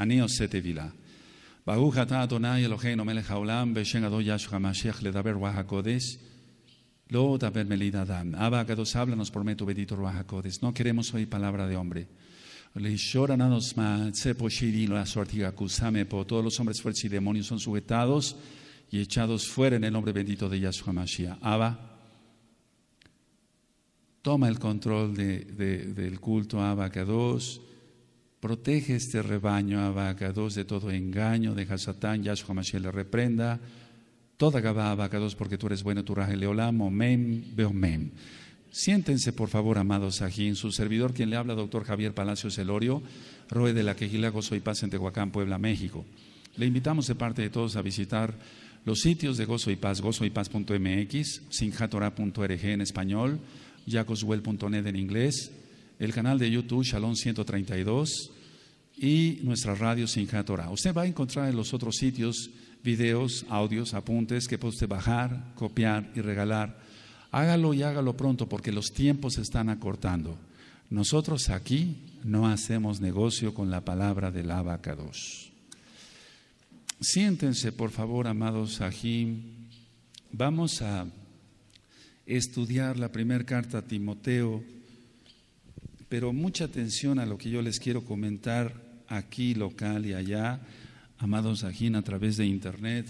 אני עושה תבילה. ברוך אתה אדוני אלוהינו מלך העולם בשם אדון ישוע המשיח לדבר רוח הקודש. לא דבר מליד אדם. אבא הקדוש hablanos por medio bendito wajakodes. No queremos oír palabra de hombre. le nanos ma la sortiga kusame por Todos los hombres fuertes y demonios son sujetados y echados fuera en el nombre bendito de Yahshua Mashiach. Aba toma el control de, de, del culto Abba Kadosh Protege este rebaño, dos de todo engaño, de Hasatán, Yahshua Mashiach le reprenda. Toda Gabá, dos porque tú eres bueno, tu raje leolam, beomem. Siéntense, por favor, amados ajín. Su servidor, quien le habla, doctor Javier Palacios Elorio, Roe de la Quejila, Gozo y Paz en Tehuacán, Puebla, México. Le invitamos de parte de todos a visitar los sitios de Gozo y Paz, gozoypaz.mx, sinjatora.org en español, jacoswell.net en inglés, el canal de YouTube Shalom 132 y nuestra radio Sinja Torah. Usted va a encontrar en los otros sitios videos, audios, apuntes que puede bajar, copiar y regalar. Hágalo y hágalo pronto porque los tiempos están acortando. Nosotros aquí no hacemos negocio con la palabra del abacados. Siéntense, por favor, amados aquí. Vamos a estudiar la primera carta a Timoteo pero mucha atención a lo que yo les quiero comentar aquí, local y allá, amados Ajín, a través de Internet.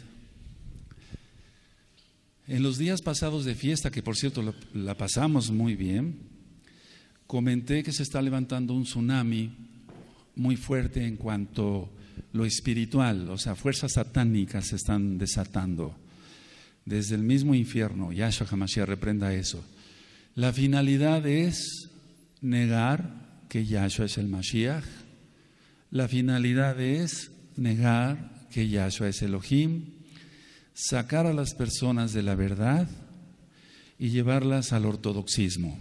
En los días pasados de fiesta, que por cierto la, pasamos muy bien, comenté que se está levantando un tsunami muy fuerte en cuanto lo espiritual, o sea, fuerzas satánicas se están desatando desde el mismo infierno. Yahshua se reprenda eso. La finalidad es negar que Yahshua es el Mashiach. La finalidad es negar que Yahshua es Elohim, sacar a las personas de la verdad y llevarlas al ortodoxismo.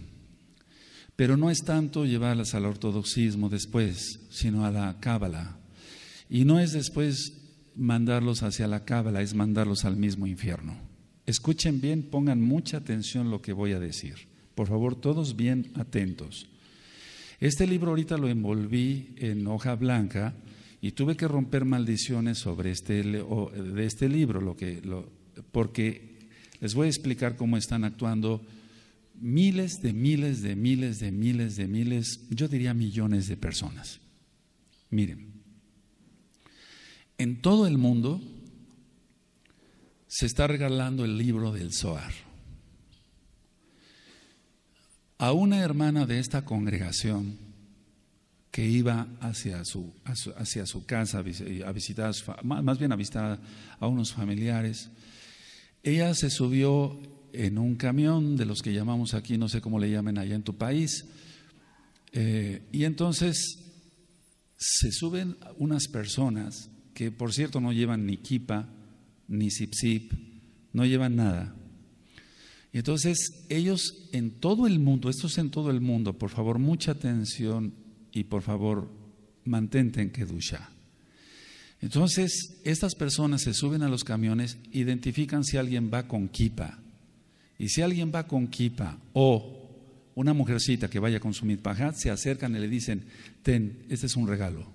Pero no es tanto llevarlas al ortodoxismo después, sino a la cábala. Y no es después mandarlos hacia la cábala, es mandarlos al mismo infierno. Escuchen bien, pongan mucha atención lo que voy a decir. Por favor, todos bien atentos. Este libro ahorita lo envolví en hoja blanca y tuve que romper maldiciones sobre este, de este libro, lo que, porque les voy a explicar cómo están actuando miles de miles de miles de miles de miles, yo diría millones de personas. Miren, en todo el mundo se está regalando el libro del Zohar a una hermana de esta congregación que iba hacia su, hacia su casa a visitar, más bien a visitar a unos familiares. Ella se subió en un camión de los que llamamos aquí, no sé cómo le llamen allá en tu país, eh, y entonces se suben unas personas que por cierto no llevan ni kipa, ni zip zip, no llevan nada. Y entonces ellos en todo el mundo, esto es en todo el mundo, por favor mucha atención y por favor mantente que Kedusha. Entonces estas personas se suben a los camiones, identifican si alguien va con kipa. Y si alguien va con kipa o una mujercita que vaya a consumir pajat, se acercan y le dicen, ten, este es un regalo.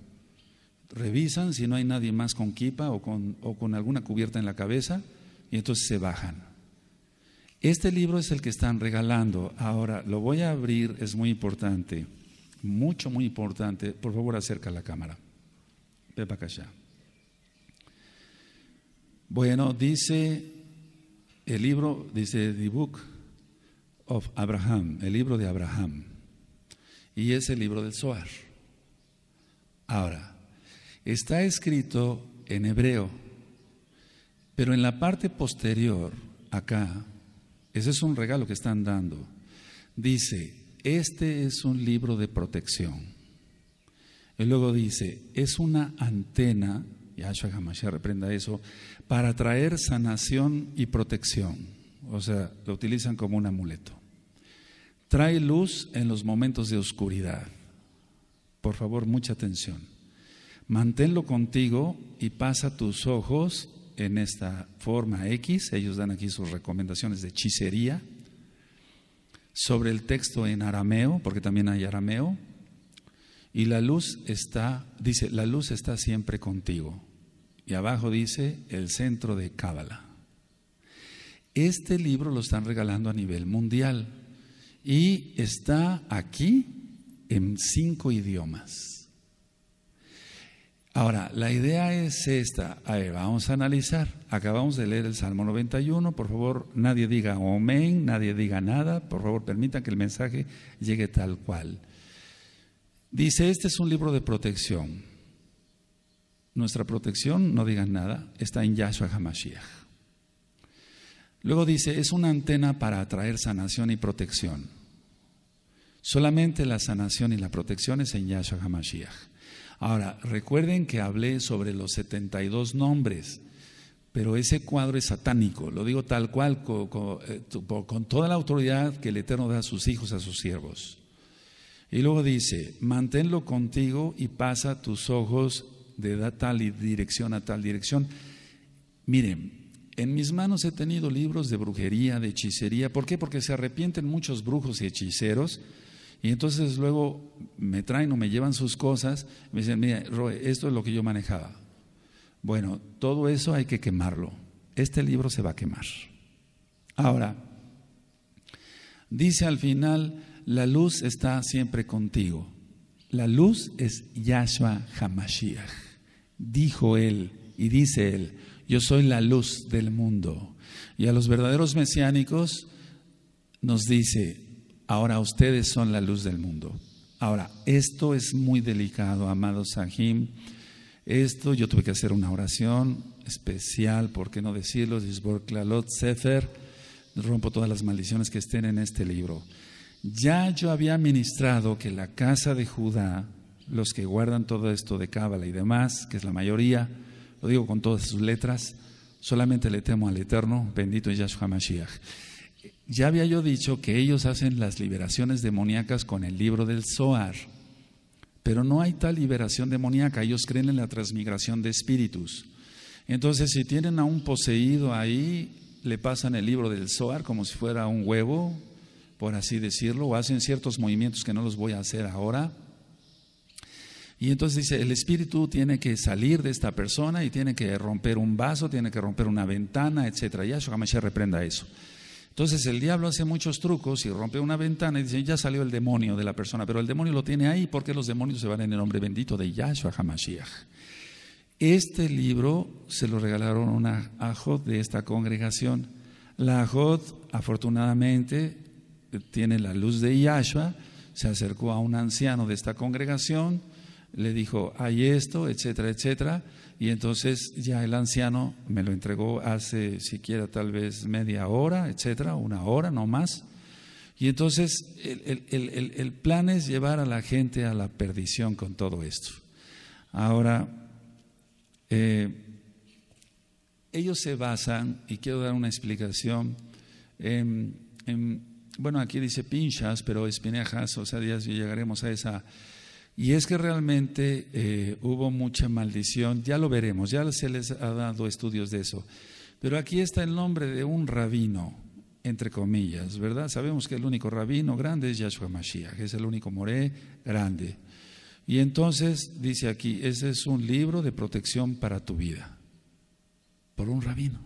Revisan si no hay nadie más con kipa o con, o con alguna cubierta en la cabeza y entonces se bajan. Este libro es el que están regalando. Ahora, lo voy a abrir, es muy importante, mucho, muy importante. Por favor, acerca la cámara. Ve para allá. Bueno, dice el libro, dice The Book of Abraham, el libro de Abraham. Y es el libro del Zohar. Ahora, está escrito en hebreo, pero en la parte posterior, acá, ese es un regalo que están dando. Dice, este es un libro de protección. Y luego dice, es una antena, ya Hamashia reprenda eso, para traer sanación y protección. O sea, lo utilizan como un amuleto. Trae luz en los momentos de oscuridad. Por favor, mucha atención. Manténlo contigo y pasa tus ojos en esta forma X, ellos dan aquí sus recomendaciones de hechicería, sobre el texto en arameo, porque también hay arameo, y la luz está, dice, la luz está siempre contigo. Y abajo dice, el centro de Cábala. Este libro lo están regalando a nivel mundial y está aquí en cinco idiomas. Ahora, la idea es esta. A vamos a analizar. Acabamos de leer el Salmo 91. Por favor, nadie diga amén, nadie diga nada. Por favor, permitan que el mensaje llegue tal cual. Dice, este es un libro de protección. Nuestra protección, no digan nada, está en Yahshua Hamashiach. Luego dice, es una antena para atraer sanación y protección. Solamente la sanación y la protección es en Yahshua Hamashiach. Ahora, recuerden que hablé sobre los 72 nombres, pero ese cuadro es satánico, lo digo tal cual, eh, con, toda la autoridad que el Eterno da a sus hijos, a sus siervos. Y luego dice, manténlo contigo y pasa tus ojos de tal dirección a tal dirección. Miren, en mis manos he tenido libros de brujería, de hechicería. ¿Por qué? Porque se arrepienten muchos brujos y hechiceros y entonces luego me traen o me llevan sus cosas, me dicen, mira, Roe, esto es lo que yo manejaba. Bueno, todo eso hay que quemarlo. Este libro se va a quemar. Ahora, dice al final, la luz está siempre contigo. La luz es Yahshua Hamashiach. Dijo él y dice él, yo soy la luz del mundo. Y a los verdaderos mesiánicos nos dice, Ahora ustedes son la luz del mundo. Ahora, esto es muy delicado, amado Sahim. Esto yo tuve que hacer una oración especial, ¿por qué no decirlo? Disborklalot Sefer. Rompo todas las maldiciones que estén en este libro. Ya yo había ministrado que la casa de Judá, los que guardan todo esto de Cábala y demás, que es la mayoría, lo digo con todas sus letras, solamente le temo al Eterno, bendito Yahshua Mashiach. Ya había yo dicho que ellos hacen las liberaciones demoníacas con el libro del Zohar, pero no hay tal liberación demoníaca, ellos creen en la transmigración de espíritus. Entonces, si tienen a un poseído ahí, le pasan el libro del Zohar como si fuera un huevo, por así decirlo, o hacen ciertos movimientos que no los voy a hacer ahora. Y entonces dice, el espíritu tiene que salir de esta persona y tiene que romper un vaso, tiene que romper una ventana, etc. Ya se reprenda eso. Entonces el diablo hace muchos trucos y rompe una ventana y dice, ya salió el demonio de la persona, pero el demonio lo tiene ahí porque los demonios se van en el nombre bendito de Yahshua Hamashiach. Este libro se lo regalaron a una ajot de esta congregación. La ajot, afortunadamente, tiene la luz de Yahshua, se acercó a un anciano de esta congregación, le dijo, hay esto, etcétera, etcétera. Y entonces ya el anciano me lo entregó hace siquiera tal vez media hora, etcétera, una hora, no más. Y entonces el, plan es llevar a la gente a la perdición con todo esto. Ahora, eh, ellos se basan, y quiero dar una explicación, bueno, aquí dice pinchas, pero espinejas, o sea, ya llegaremos a esa y es que realmente eh, hubo mucha maldición, ya lo veremos, ya se les ha dado estudios de eso. Pero aquí está el nombre de un rabino, entre comillas, ¿verdad? Sabemos que el único rabino grande es Yahshua Mashiach, es el único moré grande. Y entonces dice aquí, ese es un libro de protección para tu vida, por un rabino.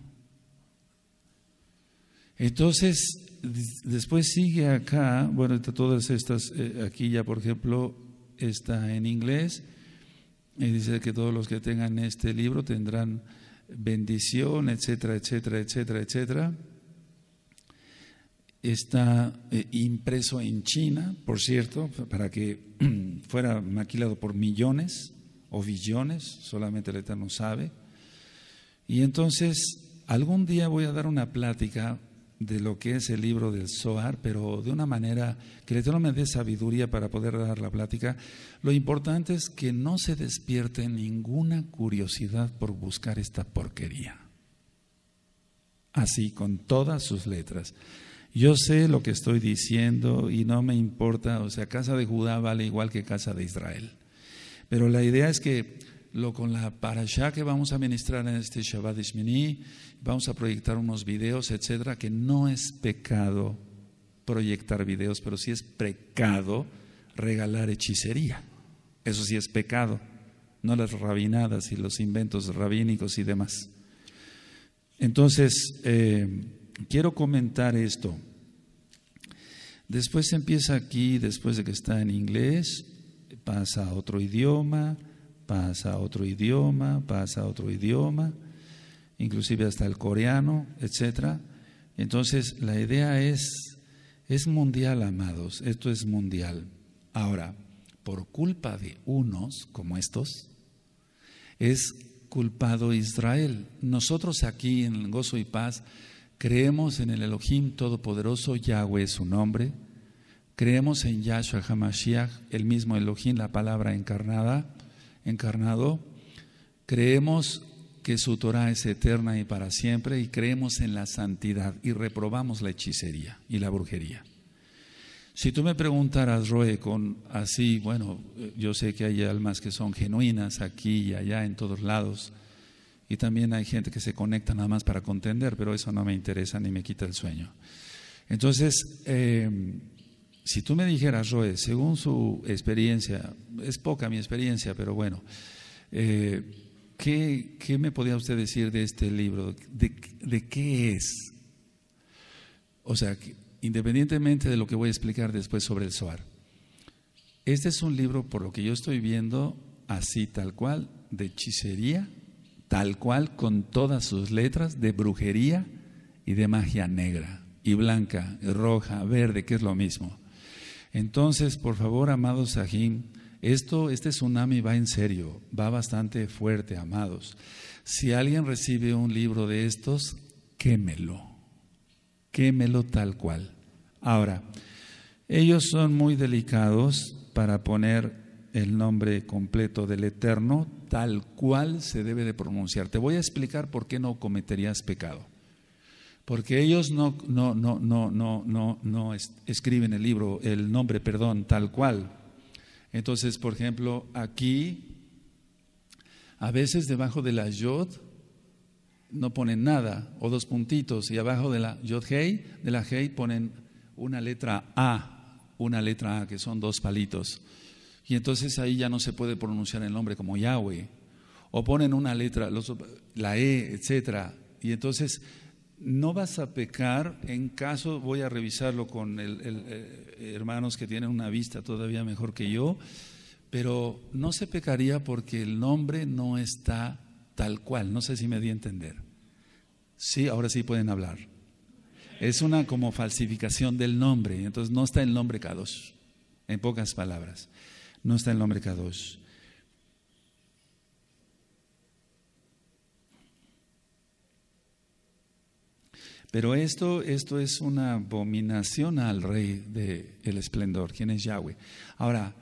Entonces, después sigue acá, bueno, entre todas estas, eh, aquí ya por ejemplo, está en inglés. Y dice que todos los que tengan este libro tendrán bendición, etcétera, etcétera, etcétera, etcétera. Está eh, impreso en China, por cierto, para que fuera maquilado por millones o billones, solamente el Eterno sabe. Y entonces, algún día voy a dar una plática de lo que es el libro del Zohar, pero de una manera que le me dé sabiduría para poder dar la plática. Lo importante es que no se despierte ninguna curiosidad por buscar esta porquería. Así, con todas sus letras. Yo sé lo que estoy diciendo y no me importa, o sea, casa de Judá vale igual que casa de Israel. Pero la idea es que lo con la parashá que vamos a ministrar en este Shabbat Ishmini. Vamos a proyectar unos videos, etcétera, que no es pecado proyectar videos, pero sí es pecado regalar hechicería. Eso sí es pecado, no las rabinadas y los inventos rabínicos y demás. Entonces, eh, quiero comentar esto. Después empieza aquí, después de que está en inglés, pasa a otro idioma, pasa a otro idioma, pasa a otro idioma, inclusive hasta el coreano, etc. Entonces, la idea es, es mundial, amados, esto es mundial. Ahora, por culpa de unos como estos, es culpado Israel. Nosotros aquí en Gozo y Paz creemos en el Elohim Todopoderoso, Yahweh es su nombre, creemos en Yahshua Hamashiach, el mismo Elohim, la palabra encarnada, encarnado, creemos que su Torah es eterna y para siempre y creemos en la santidad y reprobamos la hechicería y la brujería. Si tú me preguntaras, Roe, con así, bueno, yo sé que hay almas que son genuinas aquí y allá, en todos lados, y también hay gente que se conecta nada más para contender, pero eso no me interesa ni me quita el sueño. Entonces, eh, si tú me dijeras, Roe, según su experiencia, es poca mi experiencia, pero bueno, eh, ¿qué, me podía usted decir de este libro? ¿De, qué es? O sea, independientemente de lo que voy a explicar después sobre el SOAR, este es un libro, por lo que yo estoy viendo, así tal cual, de hechicería, tal cual, con todas sus letras, de brujería y de magia negra y blanca, roja, verde, que es lo mismo. Entonces, por favor, amados Sahim, esto, este tsunami va en serio, va bastante fuerte, amados. Si alguien recibe un libro de estos, quémelo, quémelo tal cual. Ahora, ellos son muy delicados para poner el nombre completo del Eterno tal cual se debe de pronunciar. Te voy a explicar por qué no cometerías pecado porque ellos no, no, no, no, no, no, no escriben el libro, el nombre, perdón, tal cual. Entonces, por ejemplo, aquí, a veces debajo de la yod no ponen nada, o dos puntitos, y abajo de la yod hei, de la hei ponen una letra A, una letra A, que son dos palitos. Y entonces ahí ya no se puede pronunciar el nombre como Yahweh. O ponen una letra, la E, etcétera. Y entonces no vas a pecar en caso, voy a revisarlo con el, eh, hermanos que tienen una vista todavía mejor que yo, pero no se pecaría porque el nombre no está tal cual, no sé si me di a entender. Sí, ahora sí pueden hablar. Es una como falsificación del nombre, entonces no está el nombre k en pocas palabras, no está el nombre k Pero esto, esto es una abominación al rey del esplendor, quien es Yahweh. Ahora,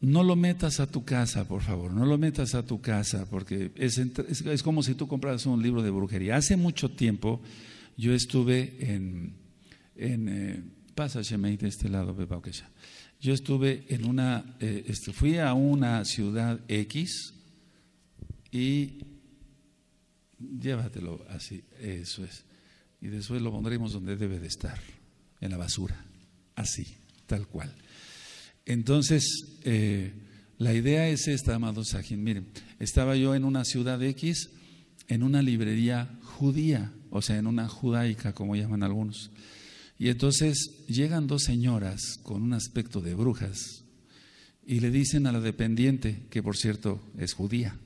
no lo metas a tu casa, por favor, no lo metas a tu casa, porque es, como si tú compras un libro de brujería. Hace mucho tiempo yo estuve en... en eh, de este lado, Yo estuve en una... Eh, este, fui a una ciudad X y llévatelo así, eso es. Y después lo pondremos donde debe de estar, en la basura, así, tal cual. Entonces, eh, la idea es esta, amado Sajin. Miren, estaba yo en una ciudad X, en una librería judía, o sea, en una judaica, como llaman algunos. Y entonces llegan dos señoras con un aspecto de brujas y le dicen a la dependiente, que por cierto es judía,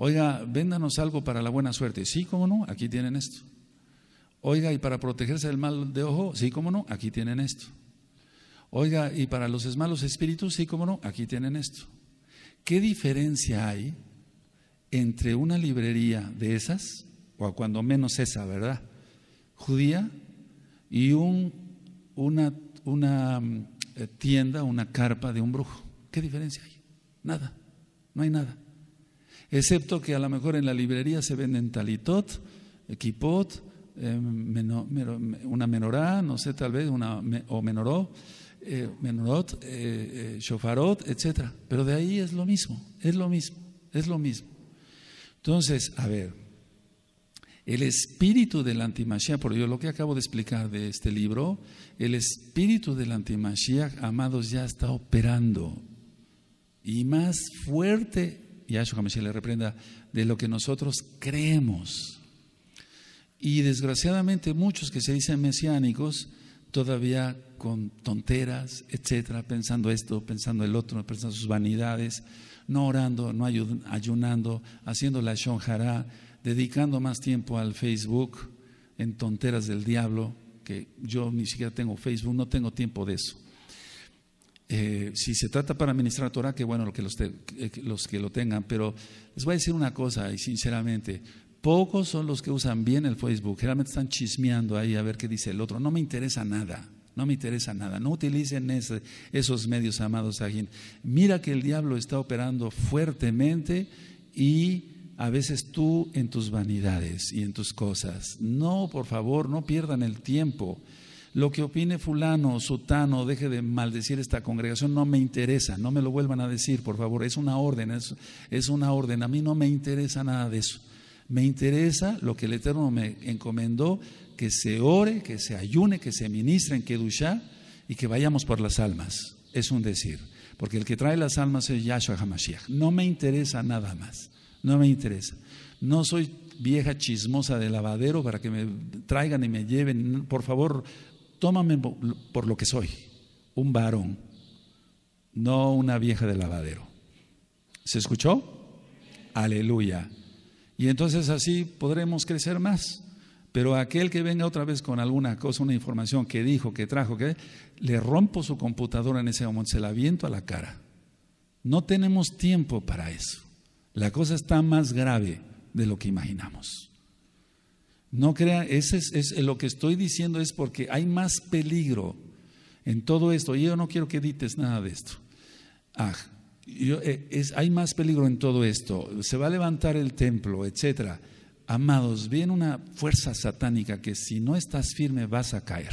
Oiga, véndanos algo para la buena suerte. Sí, cómo no, aquí tienen esto. Oiga, y para protegerse del mal de ojo, sí, cómo no, aquí tienen esto. Oiga, y para los malos espíritus, sí, cómo no, aquí tienen esto. ¿Qué diferencia hay entre una librería de esas, o cuando menos esa, ¿verdad? Judía, y un, una, una mm, eh, tienda, una carpa de un brujo. ¿Qué diferencia hay? Nada, no hay nada excepto que a lo mejor en la librería se venden talitot, equipot, eh, una menorá, no sé, tal vez, una, o menoró, eh, menorot, shofarot, eh, etc. Pero de ahí es lo mismo, es lo mismo, es lo mismo. Entonces, a ver, el espíritu de la antimachía, por yo lo que acabo de explicar de este libro, el espíritu de la antimachía, amados, ya está operando. Y más fuerte y me Mashiach le reprenda, de lo que nosotros creemos. Y desgraciadamente muchos que se dicen mesiánicos todavía con tonteras, etcétera, pensando esto, pensando el otro, pensando sus vanidades, no orando, no ayunando, haciendo la shonjara, dedicando más tiempo al Facebook en tonteras del diablo, que yo ni siquiera tengo Facebook, no tengo tiempo de eso. Eh, si se trata para administrar Torah, que bueno los, que los que lo tengan, pero les voy a decir una cosa, y sinceramente, pocos son los que usan bien el Facebook, generalmente están chismeando ahí a ver qué dice el otro, no me interesa nada. No me interesa nada. No utilicen esos medios, amados alguien. Mira que el diablo está operando fuertemente y a veces tú en tus vanidades y en tus cosas. No, por favor, no pierdan el tiempo lo que opine fulano, sutano, deje de maldecir esta congregación, no me interesa, no me lo vuelvan a decir, por favor, es una orden, es, una orden, a mí no me interesa nada de eso. Me interesa lo que el Eterno me encomendó, que se ore, que se ayune, que se ministre en Kedushá y que vayamos por las almas. Es un decir, porque el que trae las almas es Yahshua HaMashiach. No me interesa nada más, no me interesa. No soy vieja chismosa de lavadero para que me traigan y me lleven. Por favor, tómame por lo que soy, un varón, no una vieja de lavadero. ¿Se escuchó? Aleluya. Y entonces así podremos crecer más. Pero aquel que venga otra vez con alguna cosa, una información que dijo, que trajo, que le rompo su computadora en ese momento, se la viento a la cara. No tenemos tiempo para eso. La cosa está más grave de lo que imaginamos. No crean, es, lo que estoy diciendo es porque hay más peligro en todo esto. Y yo no quiero que edites nada de esto. Ah, eh, hay más peligro en todo esto. Se va a levantar el templo, etcétera. Amados, viene una fuerza satánica que si no estás firme vas a caer.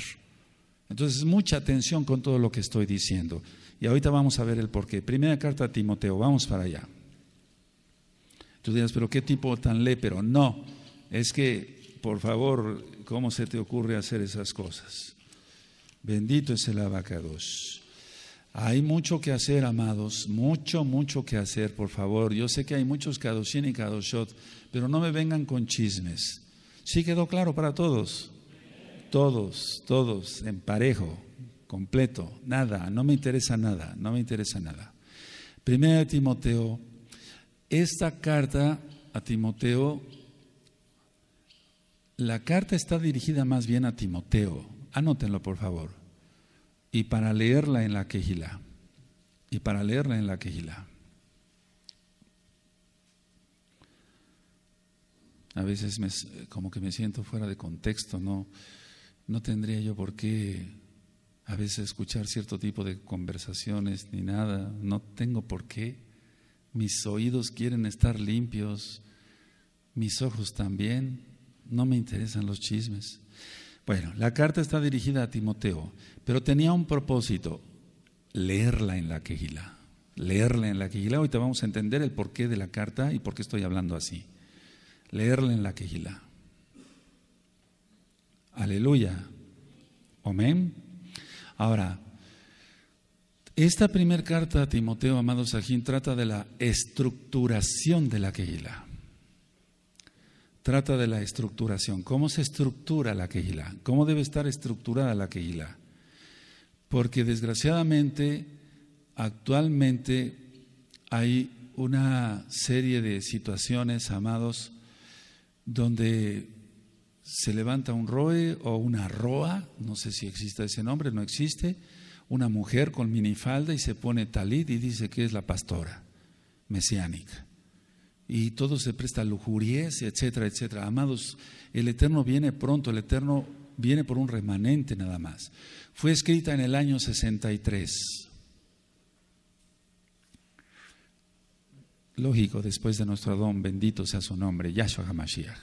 Entonces, mucha atención con todo lo que estoy diciendo. Y ahorita vamos a ver el porqué. Primera carta a Timoteo, vamos para allá. Tú dirás, pero qué tipo tan lépero. No, es que por favor, ¿cómo se te ocurre hacer esas cosas? Bendito es el abacados. Hay mucho que hacer, amados, mucho, mucho que hacer, por favor. Yo sé que hay muchos Kadoshin y Kadoshot, pero no me vengan con chismes. ¿Sí quedó claro para todos? Todos, todos, en parejo, completo, nada, no me interesa nada, no me interesa nada. Primera de Timoteo, esta carta a Timoteo la carta está dirigida más bien a Timoteo. Anótenlo, por favor. Y para leerla en la quejila. Y para leerla en la quejila. A veces me, como que me siento fuera de contexto, no, no tendría yo por qué a veces escuchar cierto tipo de conversaciones ni nada, no tengo por qué. Mis oídos quieren estar limpios, mis ojos también, no me interesan los chismes. Bueno, la carta está dirigida a Timoteo, pero tenía un propósito, leerla en la quejila. Leerla en la quejila. te vamos a entender el porqué de la carta y por qué estoy hablando así. Leerla en la quejila. Aleluya. Amén. Ahora, esta primera carta a Timoteo, amado Sajín, trata de la estructuración de la quejila trata de la estructuración. ¿Cómo se estructura la Keilah? ¿Cómo debe estar estructurada la Keilah? Porque desgraciadamente, actualmente hay una serie de situaciones, amados, donde se levanta un roe o una roa, no sé si existe ese nombre, no existe, una mujer con minifalda y se pone talit y dice que es la pastora mesiánica y todo se presta a lujurias, etcétera, etcétera. Amados, el Eterno viene pronto, el Eterno viene por un remanente nada más. Fue escrita en el año 63. Lógico, después de nuestro don bendito sea su nombre, Yahshua HaMashiach.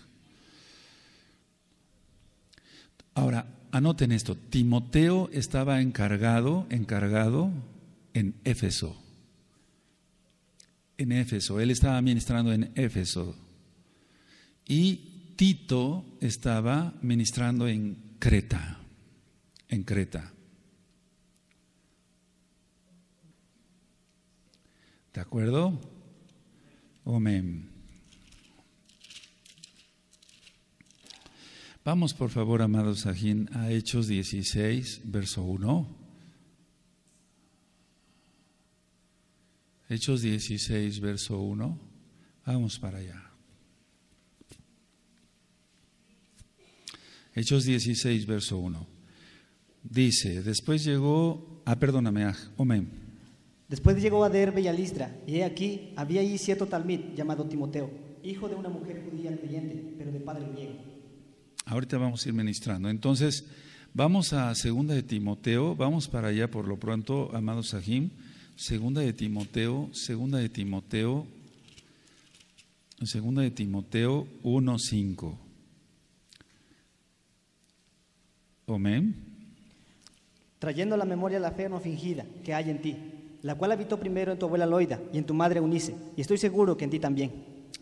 Ahora, anoten esto, Timoteo estaba encargado, encargado en Éfeso en Éfeso, él estaba ministrando en Éfeso y Tito estaba ministrando en Creta, en Creta. ¿De acuerdo? Amén. Vamos por favor, amados a Hechos 16, verso 1. Hechos 16, verso 1. Vamos para allá. Hechos 16, verso 1. Dice, después llegó, ah, perdóname, amén. Después llegó a Derbe y a Listra, y he aquí, había allí cierto talmid llamado Timoteo, hijo de una mujer judía creyente, pero de padre griego. Ahorita vamos a ir ministrando. Entonces, vamos a segunda de Timoteo, vamos para allá por lo pronto, amados Sahim. Segunda de Timoteo, segunda de Timoteo, segunda de Timoteo 1.5. Amén. Trayendo la memoria la fe no fingida que hay en ti, la cual habitó primero en tu abuela Loida y en tu madre Eunice, y estoy seguro que en ti también.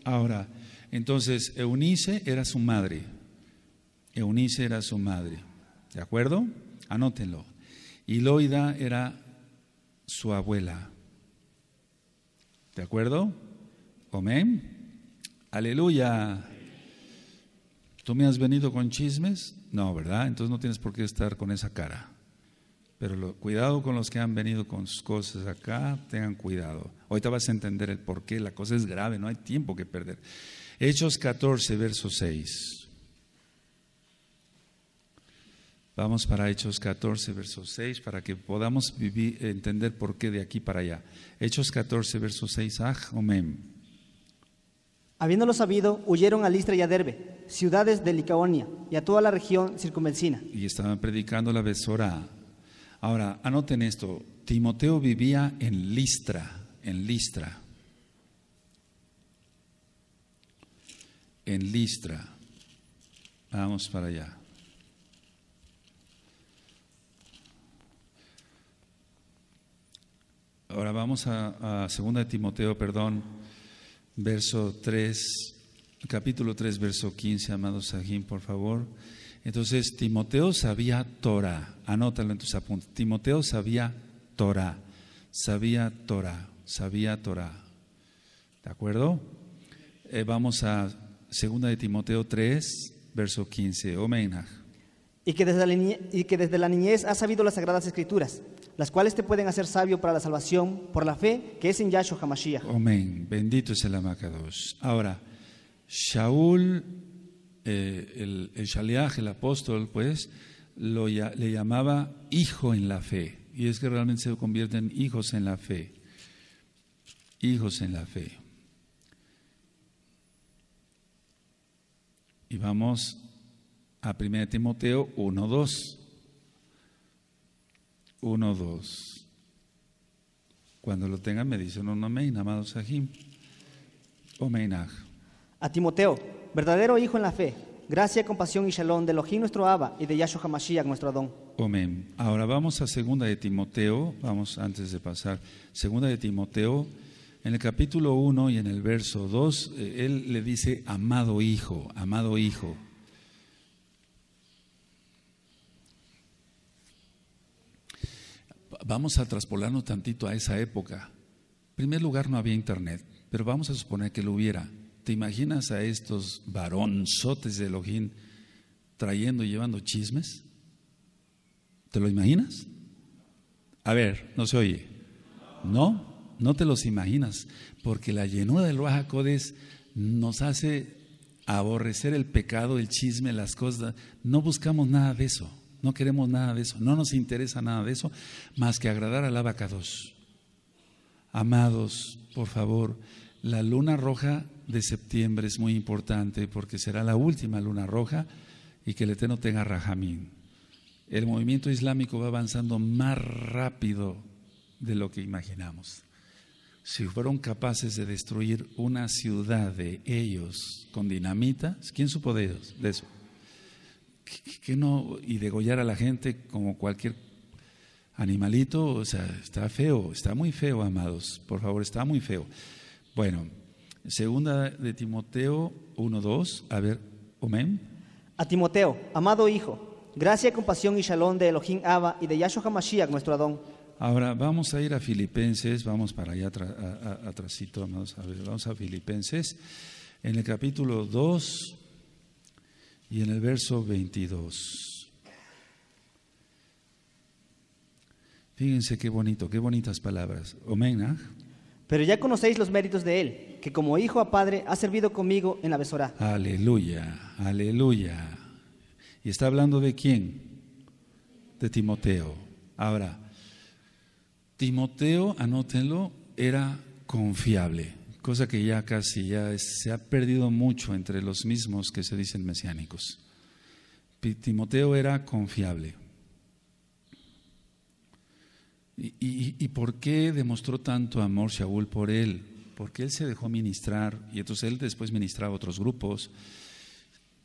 Ahora, entonces, Eunice era su madre. Eunice era su madre. ¿De acuerdo? Anótenlo. Y Loida era su abuela. ¿De acuerdo? Amén. Aleluya. ¿Tú me has venido con chismes? No, ¿verdad? Entonces no tienes por qué estar con esa cara. Pero cuidado con los que han venido con sus cosas acá, tengan cuidado. Ahorita vas a entender el por qué, la cosa es grave, no hay tiempo que perder. Hechos 14, verso 6. Vamos para Hechos 14, versos 6, para que podamos vivir, entender por qué de aquí para allá. Hechos 14, versos 6, ah, amén. Habiéndolo sabido, huyeron a Listra y a Derbe, ciudades de Licaonia, y a toda la región circunvecina. Y estaban predicando la besora. Ahora, anoten esto, Timoteo vivía en Listra, en Listra. En Listra. Vamos para allá. Ahora vamos a, a 2 de Timoteo, perdón, verso 3, capítulo 3, verso 15, amados Sajín, por favor. Entonces, Timoteo sabía Torah, anótalo en tus apuntes. Timoteo sabía Torah, sabía Torah, sabía Torah. ¿De acuerdo? Eh, vamos a Segunda de Timoteo 3, verso 15. Omenaj. Y que, desde y que desde la niñez ha sabido las sagradas escrituras las cuales te pueden hacer sabio para la salvación por la fe que es en Yahshua HaMashiach. Amén. Bendito es el Amacados. Ahora, Shaul, eh, el, el el apóstol, pues, lo, le llamaba hijo en la fe. Y es que realmente se convierten hijos en la fe. Hijos en la fe. Y vamos a 1 Timoteo 1, 2. 1, 2. Cuando lo tengan me dicen un amén, amado Sahim. Omeinaj. A Timoteo, verdadero hijo en la fe, gracia, compasión y shalom de Elohim nuestro Abba y de Yahshua Hamashiach nuestro Adón. Amén. Ahora vamos a segunda de Timoteo, vamos antes de pasar, segunda de Timoteo, en el capítulo 1 y en el verso 2, eh, él le dice, amado hijo, amado hijo. vamos a traspolarnos tantito a esa época. En primer lugar, no había internet, pero vamos a suponer que lo hubiera. ¿Te imaginas a estos varonzotes de Elohim trayendo y llevando chismes? ¿Te lo imaginas? A ver, no se oye. No, no te los imaginas, porque la llenura del Oaxacodes nos hace aborrecer el pecado, el chisme, las cosas. No buscamos nada de eso. No queremos nada de eso, no nos interesa nada de eso más que agradar al abacados. Amados, por favor, la luna roja de septiembre es muy importante porque será la última luna roja y que el Eterno tenga rajamín. El movimiento islámico va avanzando más rápido de lo que imaginamos. Si fueron capaces de destruir una ciudad de ellos con dinamitas, ¿quién supo de, ellos, de eso? que, no, y degollar a la gente como cualquier animalito, o sea, está feo, está muy feo, amados, por favor, está muy feo. Bueno, segunda de Timoteo 1.2, a ver, amén. A Timoteo, amado hijo, gracia, compasión y shalom de Elohim Abba y de Yahshua Hamashiach, nuestro Adón. Ahora vamos a ir a Filipenses, vamos para allá atrás, amados, a ver, vamos a Filipenses, en el capítulo 2, y en el verso 22. Fíjense qué bonito, qué bonitas palabras. homena. ¿ah? Pero ya conocéis los méritos de él, que como hijo a padre ha servido conmigo en la besora. Aleluya, aleluya. Y está hablando de quién? De Timoteo. Ahora, Timoteo, anótenlo, era confiable cosa que ya casi ya se ha perdido mucho entre los mismos que se dicen mesiánicos. Timoteo era confiable. ¿Y, por qué demostró tanto amor Shaul por él? Porque él se dejó ministrar y entonces él después ministraba a otros grupos.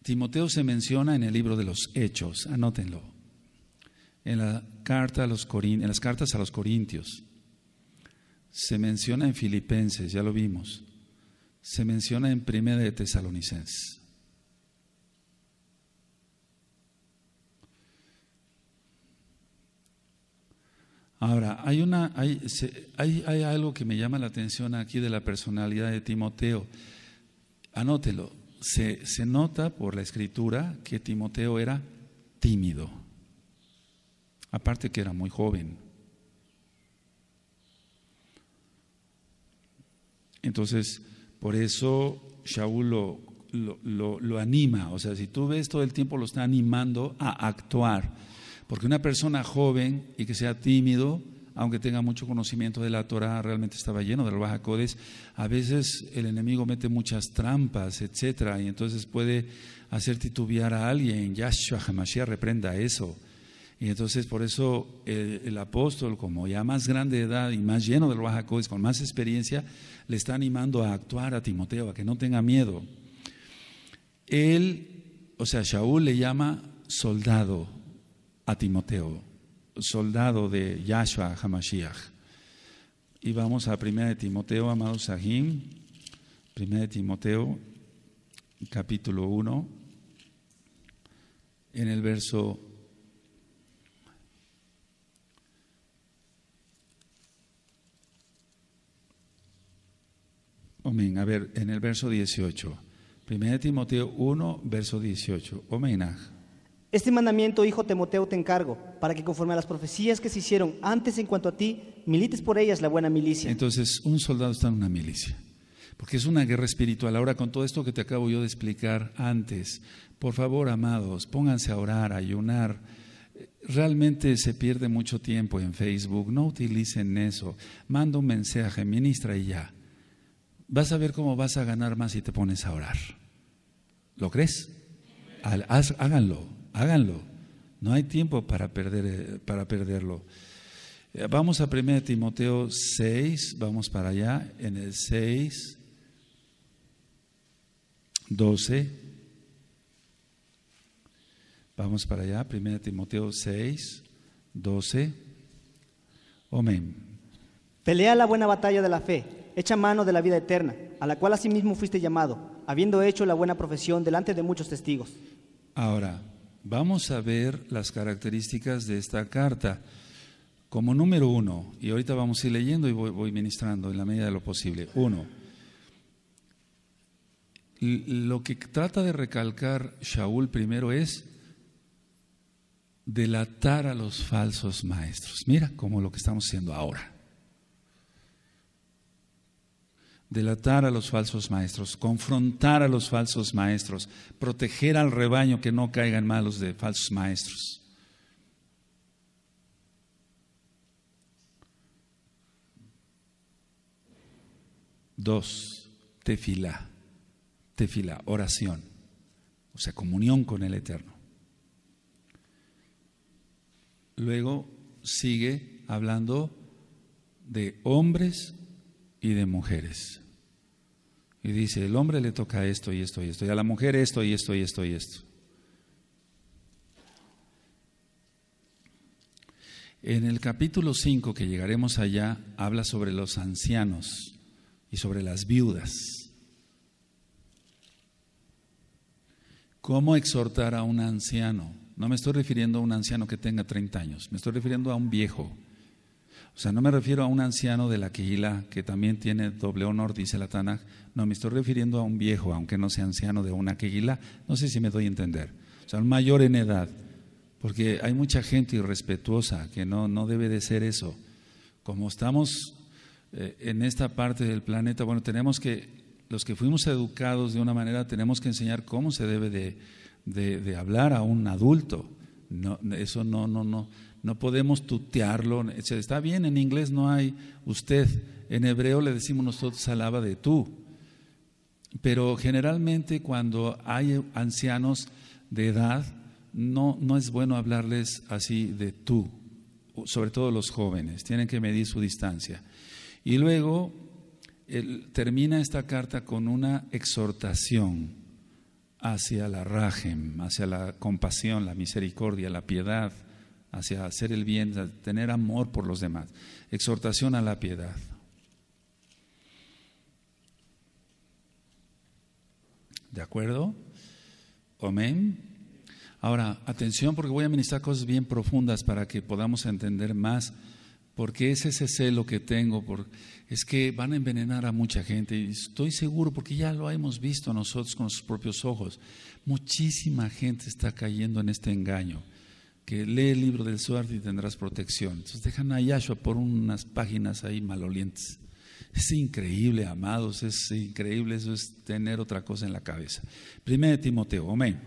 Timoteo se menciona en el libro de los Hechos, anótenlo, en, la carta a los en las cartas a los Corintios se menciona en Filipenses, ya lo vimos, se menciona en Primera de Tesalonicenses. Ahora, hay, una, hay, hay, algo que me llama la atención aquí de la personalidad de Timoteo. Anótelo, se nota por la escritura que Timoteo era tímido, aparte que era muy joven. Entonces, por eso Shaul lo, anima, o sea, si tú ves todo el tiempo lo está animando a actuar, porque una persona joven y que sea tímido, aunque tenga mucho conocimiento de la Torah, realmente estaba lleno de los codes, a veces el enemigo mete muchas trampas, etcétera, y entonces puede hacer titubear a alguien, Yahshua Hamashiach reprenda eso. Y entonces por eso eh, el, apóstol, como ya más grande de edad y más lleno del Oaxacóis, con más experiencia, le está animando a actuar a Timoteo, a que no tenga miedo. Él, o sea, Shaul le llama soldado a Timoteo, soldado de Yahshua Hamashiach. Y vamos a Primera de Timoteo, Amado Sahim, Primera de Timoteo, capítulo 1, en el verso A ver, en el verso 18. 1 Timoteo 1, verso 18. Amén. Ah. Este mandamiento, hijo Timoteo, te encargo, para que conforme a las profecías que se hicieron antes en cuanto a ti, milites por ellas la buena milicia. Entonces, un soldado está en una milicia, porque es una guerra espiritual. Ahora, con todo esto que te acabo yo de explicar antes, por favor, amados, pónganse a orar, a ayunar. Realmente se pierde mucho tiempo en Facebook, no utilicen eso. Manda un mensaje, ministra y ya. Vas a ver cómo vas a ganar más si te pones a orar. ¿Lo crees? háganlo, háganlo. No hay tiempo para, perder, eh, para perderlo. Eh, vamos a 1 Timoteo 6, vamos para allá, en el 6, 12. Vamos para allá, 1 Timoteo 6, 12. Amén. Pelea la buena batalla de la fe echa mano de la vida eterna, a la cual asimismo fuiste llamado, habiendo hecho la buena profesión delante de muchos testigos. Ahora, vamos a ver las características de esta carta. Como número uno, y ahorita vamos a ir leyendo y voy, ministrando en la medida de lo posible. Uno, lo que trata de recalcar Shaul primero es delatar a los falsos maestros. Mira como lo que estamos haciendo ahora. delatar a los falsos maestros, confrontar a los falsos maestros, proteger al rebaño que no caigan malos de falsos maestros. Dos, tefila tefila oración, o sea, comunión con el Eterno. Luego sigue hablando de hombres y de mujeres. Y dice, el hombre le toca esto y esto y esto, y a la mujer esto y esto y esto y esto. En el capítulo 5, que llegaremos allá, habla sobre los ancianos y sobre las viudas. ¿Cómo exhortar a un anciano? No me estoy refiriendo a un anciano que tenga 30 años, me estoy refiriendo a un viejo. O sea, no me refiero a un anciano de la Kehila que también tiene doble honor, dice la Tanaj. No, me estoy refiriendo a un viejo, aunque no sea anciano de una Kehila. No sé si me doy a entender. O sea, un mayor en edad. Porque hay mucha gente irrespetuosa que no, no debe de ser eso. Como estamos eh, en esta parte del planeta, bueno, tenemos que, los que fuimos educados de una manera, tenemos que enseñar cómo se debe de, de hablar a un adulto. No, eso no, no, no no podemos tutearlo. Está bien, en inglés no hay usted, en hebreo le decimos nosotros alaba de tú. Pero generalmente cuando hay ancianos de edad, no, no es bueno hablarles así de tú, sobre todo los jóvenes, tienen que medir su distancia. Y luego termina esta carta con una exhortación hacia la rajem, hacia la compasión, la misericordia, la piedad, hacia hacer el bien, tener amor por los demás. Exhortación a la piedad. ¿De acuerdo? Amén. Ahora, atención porque voy a ministrar cosas bien profundas para que podamos entender más porque es ese celo que tengo, por, es que van a envenenar a mucha gente, y estoy seguro, porque ya lo hemos visto nosotros con nuestros propios ojos, muchísima gente está cayendo en este engaño que lee el libro del suerte y tendrás protección. Entonces dejan a Yahshua por unas páginas ahí malolientes. Es increíble, amados, es increíble, eso es tener otra cosa en la cabeza. Primero de Timoteo, amén.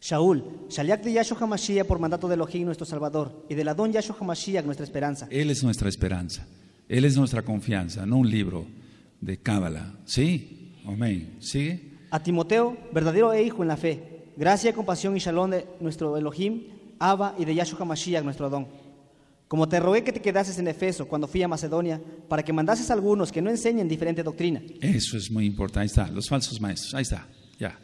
Shaul, Shaliach de Yahshua HaMashiach por mandato de Elohim nuestro Salvador y la don Yahshua HaMashiach nuestra esperanza. Él es nuestra esperanza, Él es nuestra confianza, no un libro de Cábala. ¿Sí? Amén. ¿Sigue? A Timoteo, verdadero e hijo en la fe, gracia, compasión y shalom de nuestro Elohim, Abba y de Yahshua Mashiach, nuestro Adón. Como te rogué que te quedases en Efeso cuando fui a Macedonia, para que mandases a algunos que no enseñen diferente doctrina. Eso es muy importante. Ahí está, los falsos maestros. Ahí está, ya.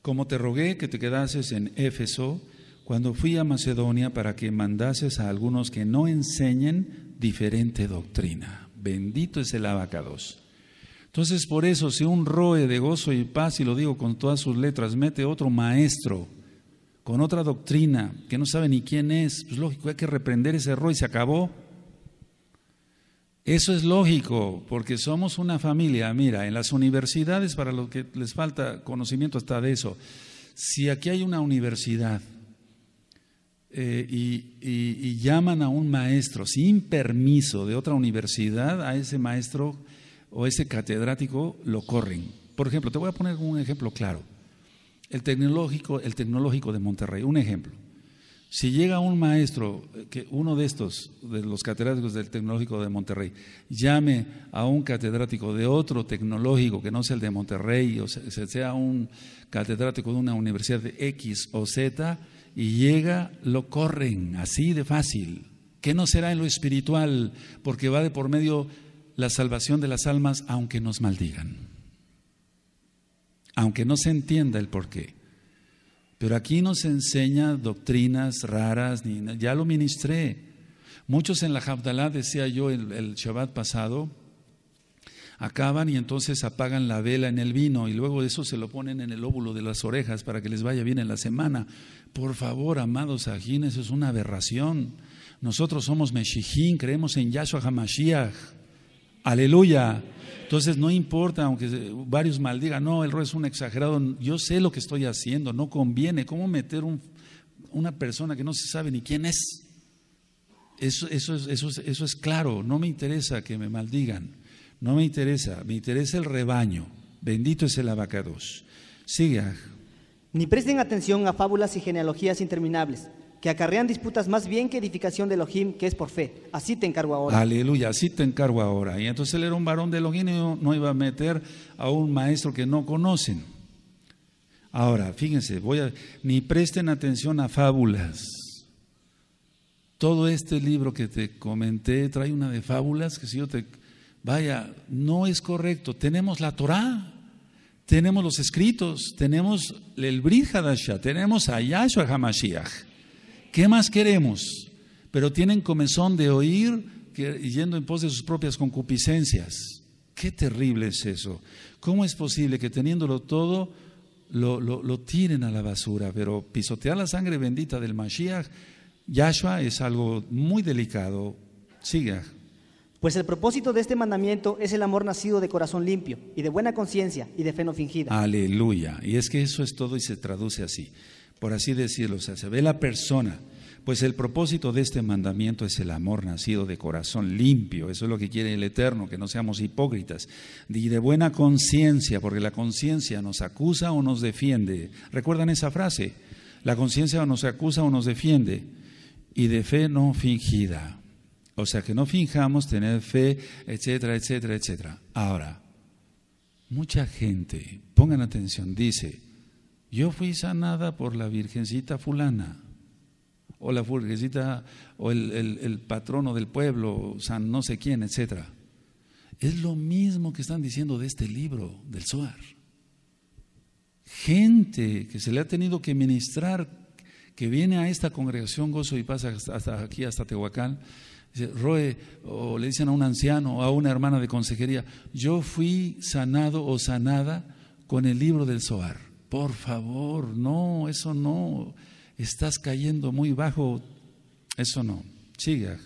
Como te rogué que te quedases en Efeso cuando fui a Macedonia para que mandases a algunos que no enseñen diferente doctrina. Bendito es el abacados. Entonces, por eso, si un roe de gozo y paz, y lo digo con todas sus letras, mete otro maestro con otra doctrina que no sabe ni quién es, pues lógico, hay que reprender ese error y se acabó. Eso es lógico, porque somos una familia. Mira, en las universidades, para los que les falta conocimiento hasta de eso, si aquí hay una universidad eh, y, y, llaman a un maestro sin permiso de otra universidad, a ese maestro o ese catedrático lo corren. Por ejemplo, te voy a poner un ejemplo claro. El tecnológico, el tecnológico de Monterrey, un ejemplo. Si llega un maestro, eh, que uno de estos, de los catedráticos del Tecnológico de Monterrey, llame a un catedrático de otro tecnológico que no sea el de Monterrey, o sea un catedrático de una universidad de X o Z, y llega, lo corren, así de fácil. ¿Qué no será en lo espiritual? Porque va de por medio la salvación de las almas, aunque nos maldigan aunque no se entienda el porqué. Pero aquí nos enseña doctrinas raras, ni, ya lo ministré. Muchos en la Javdalá, decía yo el, Shabbat pasado, acaban y entonces apagan la vela en el vino y luego eso se lo ponen en el óvulo de las orejas para que les vaya bien en la semana. Por favor, amados ajines, eso es una aberración. Nosotros somos Meshijín, creemos en Yahshua HaMashiach. Aleluya. Entonces no importa, aunque varios maldigan, no, el rol es un exagerado, yo sé lo que estoy haciendo, no conviene. ¿Cómo meter una persona que no se sabe ni quién es? Eso, es, claro, no me interesa que me maldigan, no me interesa, me interesa el rebaño. Bendito es el abacados. Siga. Ni presten atención a fábulas y genealogías interminables que acarrean disputas más bien que edificación de Elohim, que es por fe. Así te encargo ahora. Aleluya, así te encargo ahora. Y entonces él era un varón de Elohim y no, iba a meter a un maestro que no conocen. Ahora, fíjense, voy a, ni presten atención a fábulas. Todo este libro que te comenté trae una de fábulas que si yo te... Vaya, no es correcto. Tenemos la Torah tenemos los escritos, tenemos el Brit tenemos a Yahshua HaMashiach. ¿Qué más queremos? Pero tienen comezón de oír yendo en pos de sus propias concupiscencias. Qué terrible es eso. ¿Cómo es posible que teniéndolo todo lo, lo, tiren a la basura? Pero pisotear la sangre bendita del Mashiach, Yahshua, es algo muy delicado. Siga. Pues el propósito de este mandamiento es el amor nacido de corazón limpio y de buena conciencia y de fe no fingida. Aleluya. Y es que eso es todo y se traduce así por así decirlo, o sea, se ve la persona. Pues el propósito de este mandamiento es el amor nacido de corazón limpio. Eso es lo que quiere el Eterno, que no seamos hipócritas. Y de buena conciencia, porque la conciencia nos acusa o nos defiende. ¿Recuerdan esa frase? La conciencia nos acusa o nos defiende. Y de fe no fingida. O sea, que no finjamos tener fe, etcétera, etcétera, etcétera. Ahora, mucha gente, pongan atención, dice, yo fui sanada por la Virgencita fulana, o la Virgencita, o el, patrono del pueblo, San no sé quién, etc. Es lo mismo que están diciendo de este libro del Soar. Gente que se le ha tenido que ministrar, que viene a esta congregación Gozo y pasa hasta aquí, hasta Tehuacán, Dice, Roe, o le dicen a un anciano o a una hermana de consejería, yo fui sanado o sanada con el libro del Soar por favor, no, eso no, estás cayendo muy bajo, eso no, siga.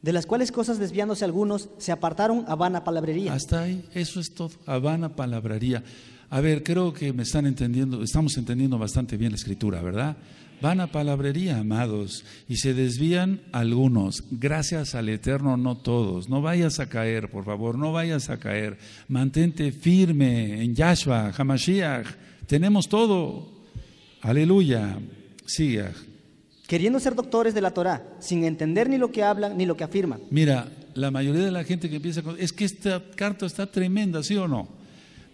De las cuales cosas desviándose algunos, se apartaron a vana palabrería. Hasta ahí, eso es todo, a vana palabrería. A ver, creo que me están entendiendo, estamos entendiendo bastante bien la escritura, ¿verdad? Van a palabrería, amados, y se desvían algunos. Gracias al Eterno, no todos. No vayas a caer, por favor, no vayas a caer. Mantente firme en Yahshua, Hamashiach. Tenemos todo. Aleluya. Siga. Queriendo ser doctores de la Torá, sin entender ni lo que hablan ni lo que afirman. Mira, la mayoría de la gente que empieza Es que esta carta está tremenda, ¿sí o no?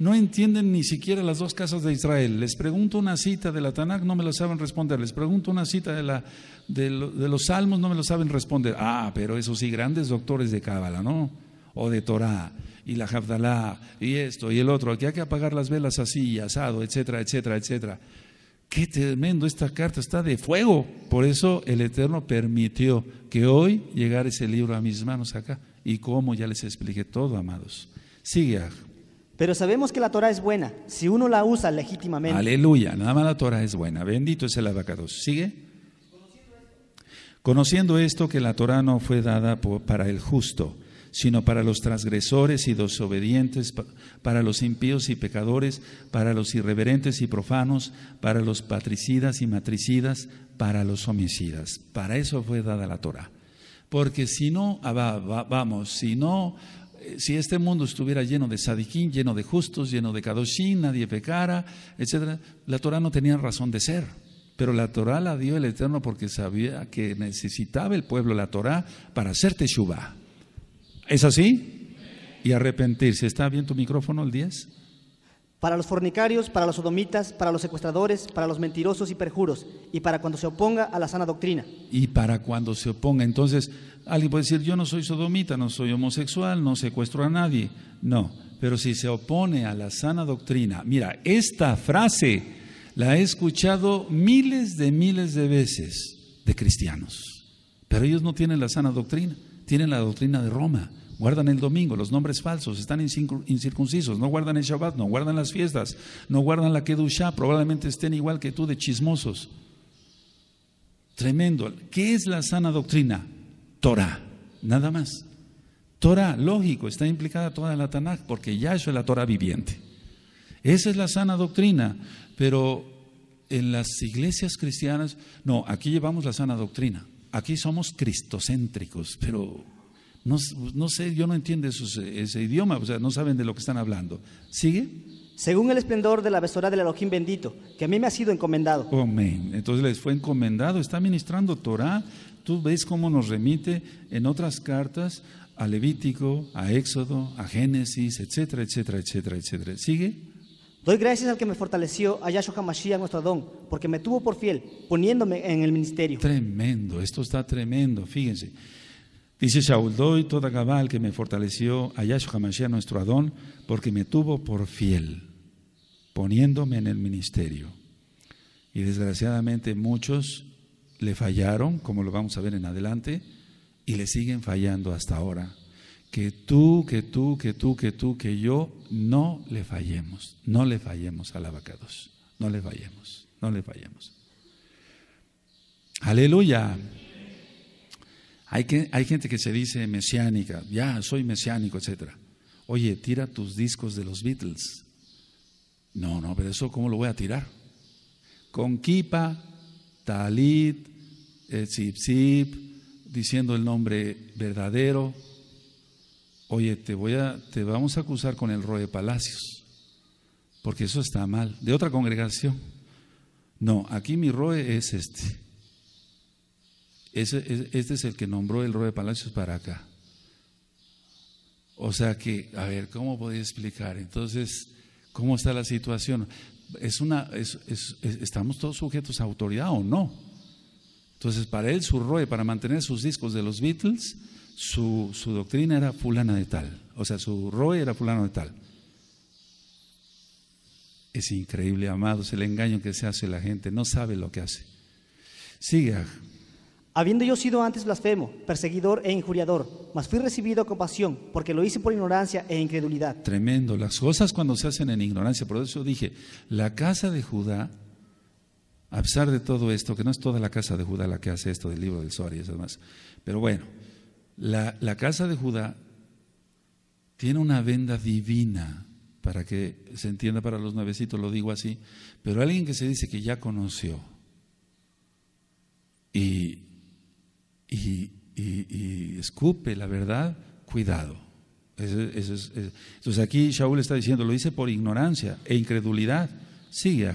No entienden ni siquiera las dos casas de Israel. Les pregunto una cita de la Tanakh, no me lo saben responder. Les pregunto una cita de, la, de, los Salmos, no me lo saben responder. Ah, pero esos sí, grandes doctores de Cábala, ¿no? O de Torah y la javdalá y esto y el otro, que hay que apagar las velas así, y asado, etcétera, etcétera, etcétera. Qué tremendo esta carta, está de fuego. Por eso el Eterno permitió que hoy llegara ese libro a mis manos acá. Y cómo ya les expliqué todo, amados. Sigue. Ah. Pero sabemos que la Torah es buena, si uno la usa legítimamente. Aleluya, nada más la Torah es buena. Bendito es el abacado Sigue. Conociendo esto que la Torah no fue dada para el justo, sino para los transgresores y desobedientes, para los impíos y pecadores, para los irreverentes y profanos, para los patricidas y matricidas, para los homicidas. Para eso fue dada la Torah. Porque si no, ah, vamos, si no eh, si este mundo estuviera lleno de sadiquín, lleno de justos, lleno de kadoshín, nadie pecara, etcétera, la Torah no tenía razón de ser. Pero la Torah la dio el Eterno porque sabía que necesitaba el pueblo la Torah para hacer Teshuvah. ¿Es así? Y arrepentirse. ¿Está bien tu micrófono el 10? Para los fornicarios, para los sodomitas, para los secuestradores, para los mentirosos y perjuros, y para cuando se oponga a la sana doctrina. Y para cuando se oponga. Entonces, alguien puede decir, yo no soy sodomita, no soy homosexual, no secuestro a nadie. No, pero si se opone a la sana doctrina, mira, esta frase la he escuchado miles de miles de veces de cristianos, pero ellos no tienen la sana doctrina, tienen la doctrina de Roma guardan el domingo, los nombres falsos, están incircuncisos, no guardan el Shabbat, no guardan las fiestas, no guardan la Kedushah, probablemente estén igual que tú de chismosos. Tremendo. ¿Qué es la sana doctrina? Torah, nada más. Torah, lógico, está implicada toda la Tanakh, porque ya es la Torah viviente. Esa es la sana doctrina, pero en las iglesias cristianas, no, aquí llevamos la sana doctrina, aquí somos cristocéntricos, pero no, sé, yo no entiendo eh, ese idioma, o sea, no saben de lo que están hablando. ¿Sigue? Según el esplendor de la besora del Elohim bendito, que a mí me ha sido encomendado. Amén. Entonces les fue encomendado, está ministrando Torah. Tú ves cómo nos remite en otras cartas a Levítico, a Éxodo, a Génesis, etcétera, etcétera, etcétera, etcétera. ¿Sigue? Doy gracias al que me fortaleció, a Yahshua Hamashiach, nuestro don porque me tuvo por fiel, poniéndome en el ministerio. Tremendo, esto está tremendo, fíjense. Dice Shaul, doy toda cabal que me fortaleció a Yahshua Mashiach, nuestro Adón, porque me tuvo por fiel, poniéndome en el ministerio. Y desgraciadamente muchos le fallaron, como lo vamos a ver en adelante, y le siguen fallando hasta ahora. Que tú, que tú, que tú, que tú, que yo no le fallemos, no le fallemos al abacados, no le fallemos, no le fallemos. Aleluya. Hay, que, hay gente que se dice mesiánica, ya soy mesiánico, etc. Oye, tira tus discos de los Beatles. No, no, pero eso, ¿cómo lo voy a tirar? Con kipa, talit, eh, zip diciendo el nombre verdadero. Oye, te, voy a, te vamos a acusar con el Roe de palacios, porque eso está mal. De otra congregación. No, aquí mi roe es este este es el que nombró el Roe de Palacios para acá. O sea que, a ver, ¿cómo podía explicar? Entonces, ¿cómo está la situación? Es una, ¿Estamos todos sujetos a autoridad o no? Entonces, para él, su Roe, para mantener sus discos de los Beatles, su, su doctrina era fulana de tal. O sea, su Roe era fulano de tal. Es increíble, amados, el engaño que se hace la gente. No sabe lo que hace. Sigue. Habiendo yo sido antes blasfemo, perseguidor e injuriador, mas fui recibido con pasión, porque lo hice por ignorancia e incredulidad. Tremendo, las cosas cuando se hacen en ignorancia. Por eso dije, la casa de Judá, a pesar de todo esto, que no es toda la casa de Judá la que hace esto del libro del Zohar y eso demás, pero bueno, la, la casa de Judá tiene una venda divina, para que se entienda para los nuevecitos, lo digo así, pero alguien que se dice que ya conoció y y, escupe la verdad, cuidado. Entonces aquí Shaul está diciendo, lo dice por ignorancia e incredulidad. Sigue.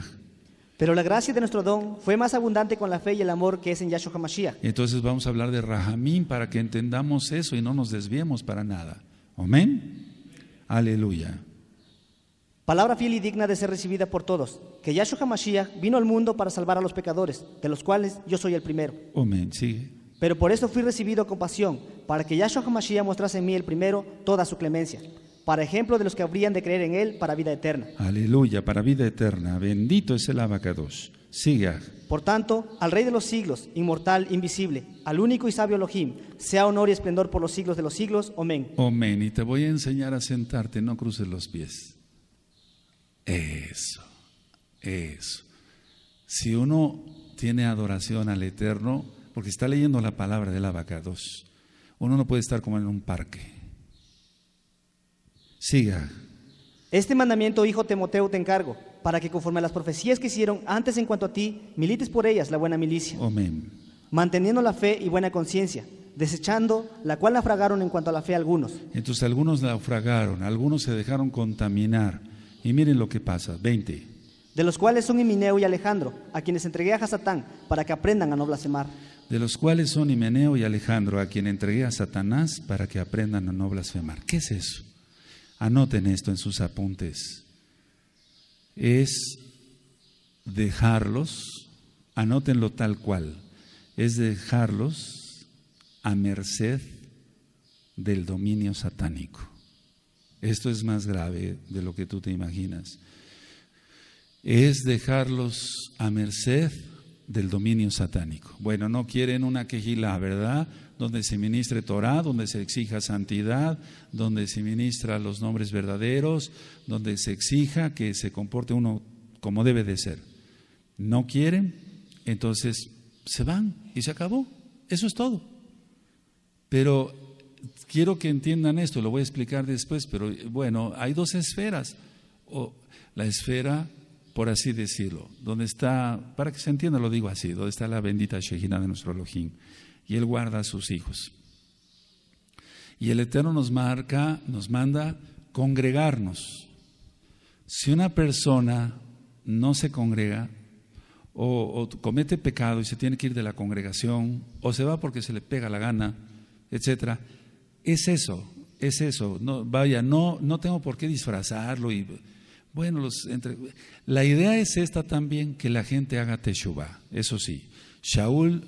pero la gracia de nuestro don fue más abundante con la fe y el amor que es en Yahshua Hamashiach. Entonces vamos a hablar de Rahamín para que entendamos eso y no nos desviemos para nada. Amén. Aleluya. Palabra fiel y digna de ser recibida por todos, que Yahshua Hamashiach vino al mundo para salvar a los pecadores, de los cuales yo soy el primero. Amén. Sigue. Pero por eso fui recibido con pasión, para que Yahshua HaMashiach mostrase en mí el primero toda su clemencia, para ejemplo de los que habrían de creer en él para vida eterna. Aleluya, para vida eterna. Bendito es el abacados. Siga. Por tanto, al Rey de los siglos, inmortal, invisible, al único y sabio Elohim, sea honor y esplendor por los siglos de los siglos. Amén. Amén. Y te voy a enseñar a sentarte, no cruces los pies. Eso, eso. Si uno tiene adoración al Eterno, porque está leyendo la palabra de la vaca 2. Uno no puede estar como en un parque. Siga. Este mandamiento, hijo Timoteo, te encargo, para que conforme a las profecías que hicieron antes en cuanto a ti, milites por ellas la buena milicia. Amén. Manteniendo la fe y buena conciencia, desechando la cual naufragaron en cuanto a la fe algunos. Entonces algunos naufragaron, algunos se dejaron contaminar. Y miren lo que pasa, 20. De los cuales son Emineo y Alejandro, a quienes entregué a Hasatán, para que aprendan a no blasfemar de los cuales son Himeneo y Alejandro, a quien entregué a Satanás para que aprendan a no blasfemar. ¿Qué es eso? Anoten esto en sus apuntes. Es dejarlos, anótenlo tal cual, es dejarlos a merced del dominio satánico. Esto es más grave de lo que tú te imaginas. Es dejarlos a merced del dominio satánico. Bueno, no quieren una quejila, ¿verdad? Donde se ministre Torah, donde se exija santidad, donde se ministra los nombres verdaderos, donde se exija que se comporte uno como debe de ser. No quieren, entonces se van y se acabó. Eso es todo. Pero quiero que entiendan esto, lo voy a explicar después, pero bueno, hay dos esferas. O la esfera por así decirlo, donde está, para que se entienda lo digo así, donde está la bendita Shejina de nuestro Elohim, y Él guarda a sus hijos. Y el Eterno nos marca, nos manda congregarnos. Si una persona no se congrega, o, comete pecado y se tiene que ir de la congregación, o se va porque se le pega la gana, etc., es eso, es eso. No, vaya, no, no tengo por qué disfrazarlo y bueno, los entre... la idea es esta también, que la gente haga teshuva. Eso sí, Shaul,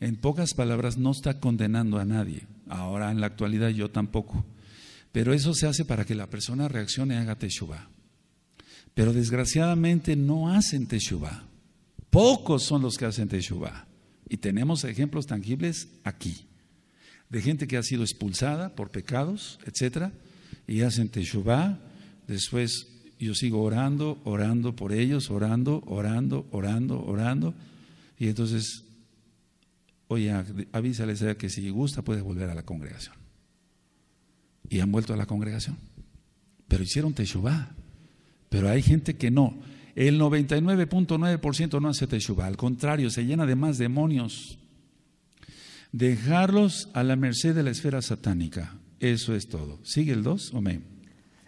en pocas palabras, no está condenando a nadie. Ahora, en la actualidad, yo tampoco. Pero eso se hace para que la persona reaccione y haga teshuva. Pero desgraciadamente no hacen Teshuvah. Pocos son los que hacen teshuva. Y tenemos ejemplos tangibles aquí, de gente que ha sido expulsada por pecados, etc. y hacen teshuva, después yo sigo orando, orando por ellos, orando, orando, orando, orando. Y entonces, oye, avísales que si gusta puedes volver a la congregación. Y han vuelto a la congregación. Pero hicieron Teshuvah. Pero hay gente que no. El 99.9% no hace Teshuvah. Al contrario, se llena de más demonios. Dejarlos a la merced de la esfera satánica. Eso es todo. ¿Sigue el 2? Amén.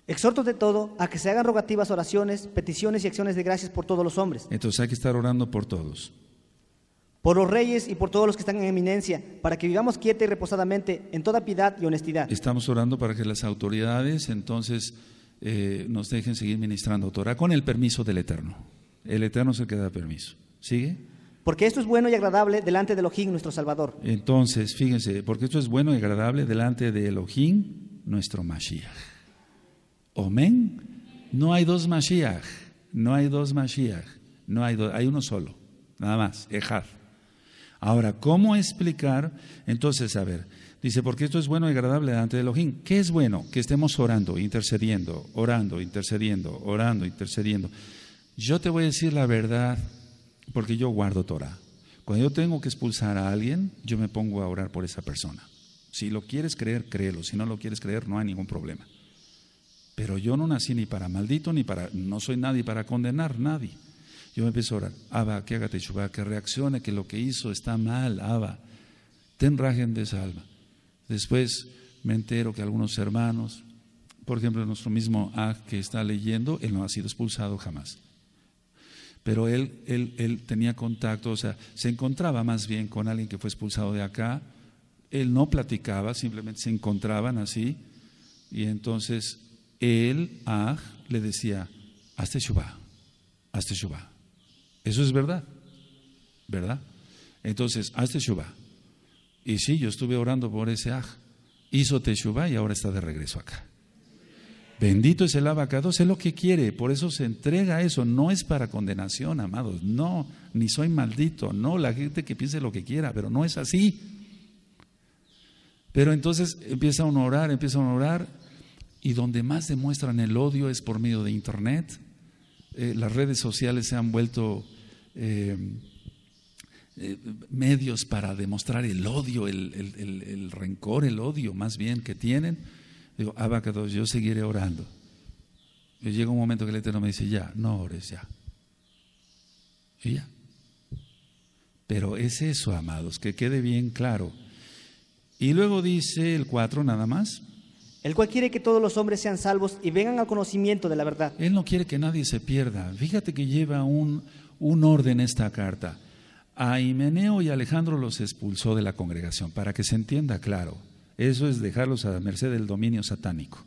Exhorto de todo a que se hagan rogativas, oraciones, peticiones y acciones de gracias por todos los hombres. Entonces hay que estar orando por todos. Por los reyes y por todos los que están en eminencia, para que vivamos quieta y reposadamente en toda piedad y honestidad. Estamos orando para que las autoridades entonces eh, nos dejen seguir ministrando Torah con el permiso del Eterno. El Eterno se queda da permiso. ¿Sigue? Porque esto es bueno y agradable delante de Elohim, nuestro Salvador. Entonces, fíjense, porque esto es bueno y agradable delante de Elohim, nuestro Mashiach. Amén. No hay dos Mashiach, no hay dos Mashiach, no hay dos, hay uno solo, nada más, Ejar. Ahora, ¿cómo explicar? Entonces, a ver, dice, porque esto es bueno y agradable delante de Elohim. ¿Qué es bueno? Que estemos orando, intercediendo, orando, intercediendo, orando, intercediendo. Yo te voy a decir la verdad, porque yo guardo Torah. Cuando yo tengo que expulsar a alguien, yo me pongo a orar por esa persona. Si lo quieres creer, créelo. Si no lo quieres creer, no hay ningún problema. Pero yo no nací ni para maldito, ni para, no soy nadie para condenar, nadie. Yo me empiezo a orar, Abba, que hágate que reaccione, que lo que hizo está mal, Abba, ten rajen de esa alma. Después me entero que algunos hermanos, por ejemplo, nuestro mismo A que está leyendo, él no ha sido expulsado jamás. Pero él, él, él tenía contacto, o sea, se encontraba más bien con alguien que fue expulsado de acá. Él no platicaba, simplemente se encontraban así. Y entonces el Aj le decía, hazte Shubá, hazte Shubá. Eso es verdad, ¿verdad? Entonces, hazte Shubá. Y sí, yo estuve orando por ese Aj. Hizo Teshuvah y ahora está de regreso acá. Bendito es el abacado, sé lo que quiere, por eso se entrega eso, no es para condenación, amados, no, ni soy maldito, no, la gente que piense lo que quiera, pero no es así. Pero entonces empieza a orar, empieza a orar y donde más demuestran el odio es por medio de Internet. Eh, las redes sociales se han vuelto eh, eh, medios para demostrar el odio, el, rencor, el odio más bien que tienen. Digo, Abacados, yo seguiré orando. Y llega un momento que el Eterno me dice, ya, no ores ya. Y ya. Pero es eso, amados, que quede bien claro. Y luego dice el 4 nada más el cual quiere que todos los hombres sean salvos y vengan al conocimiento de la verdad. Él no quiere que nadie se pierda. Fíjate que lleva un, un orden esta carta. A Himeneo y Alejandro los expulsó de la congregación, para que se entienda claro. Eso es dejarlos a merced del dominio satánico.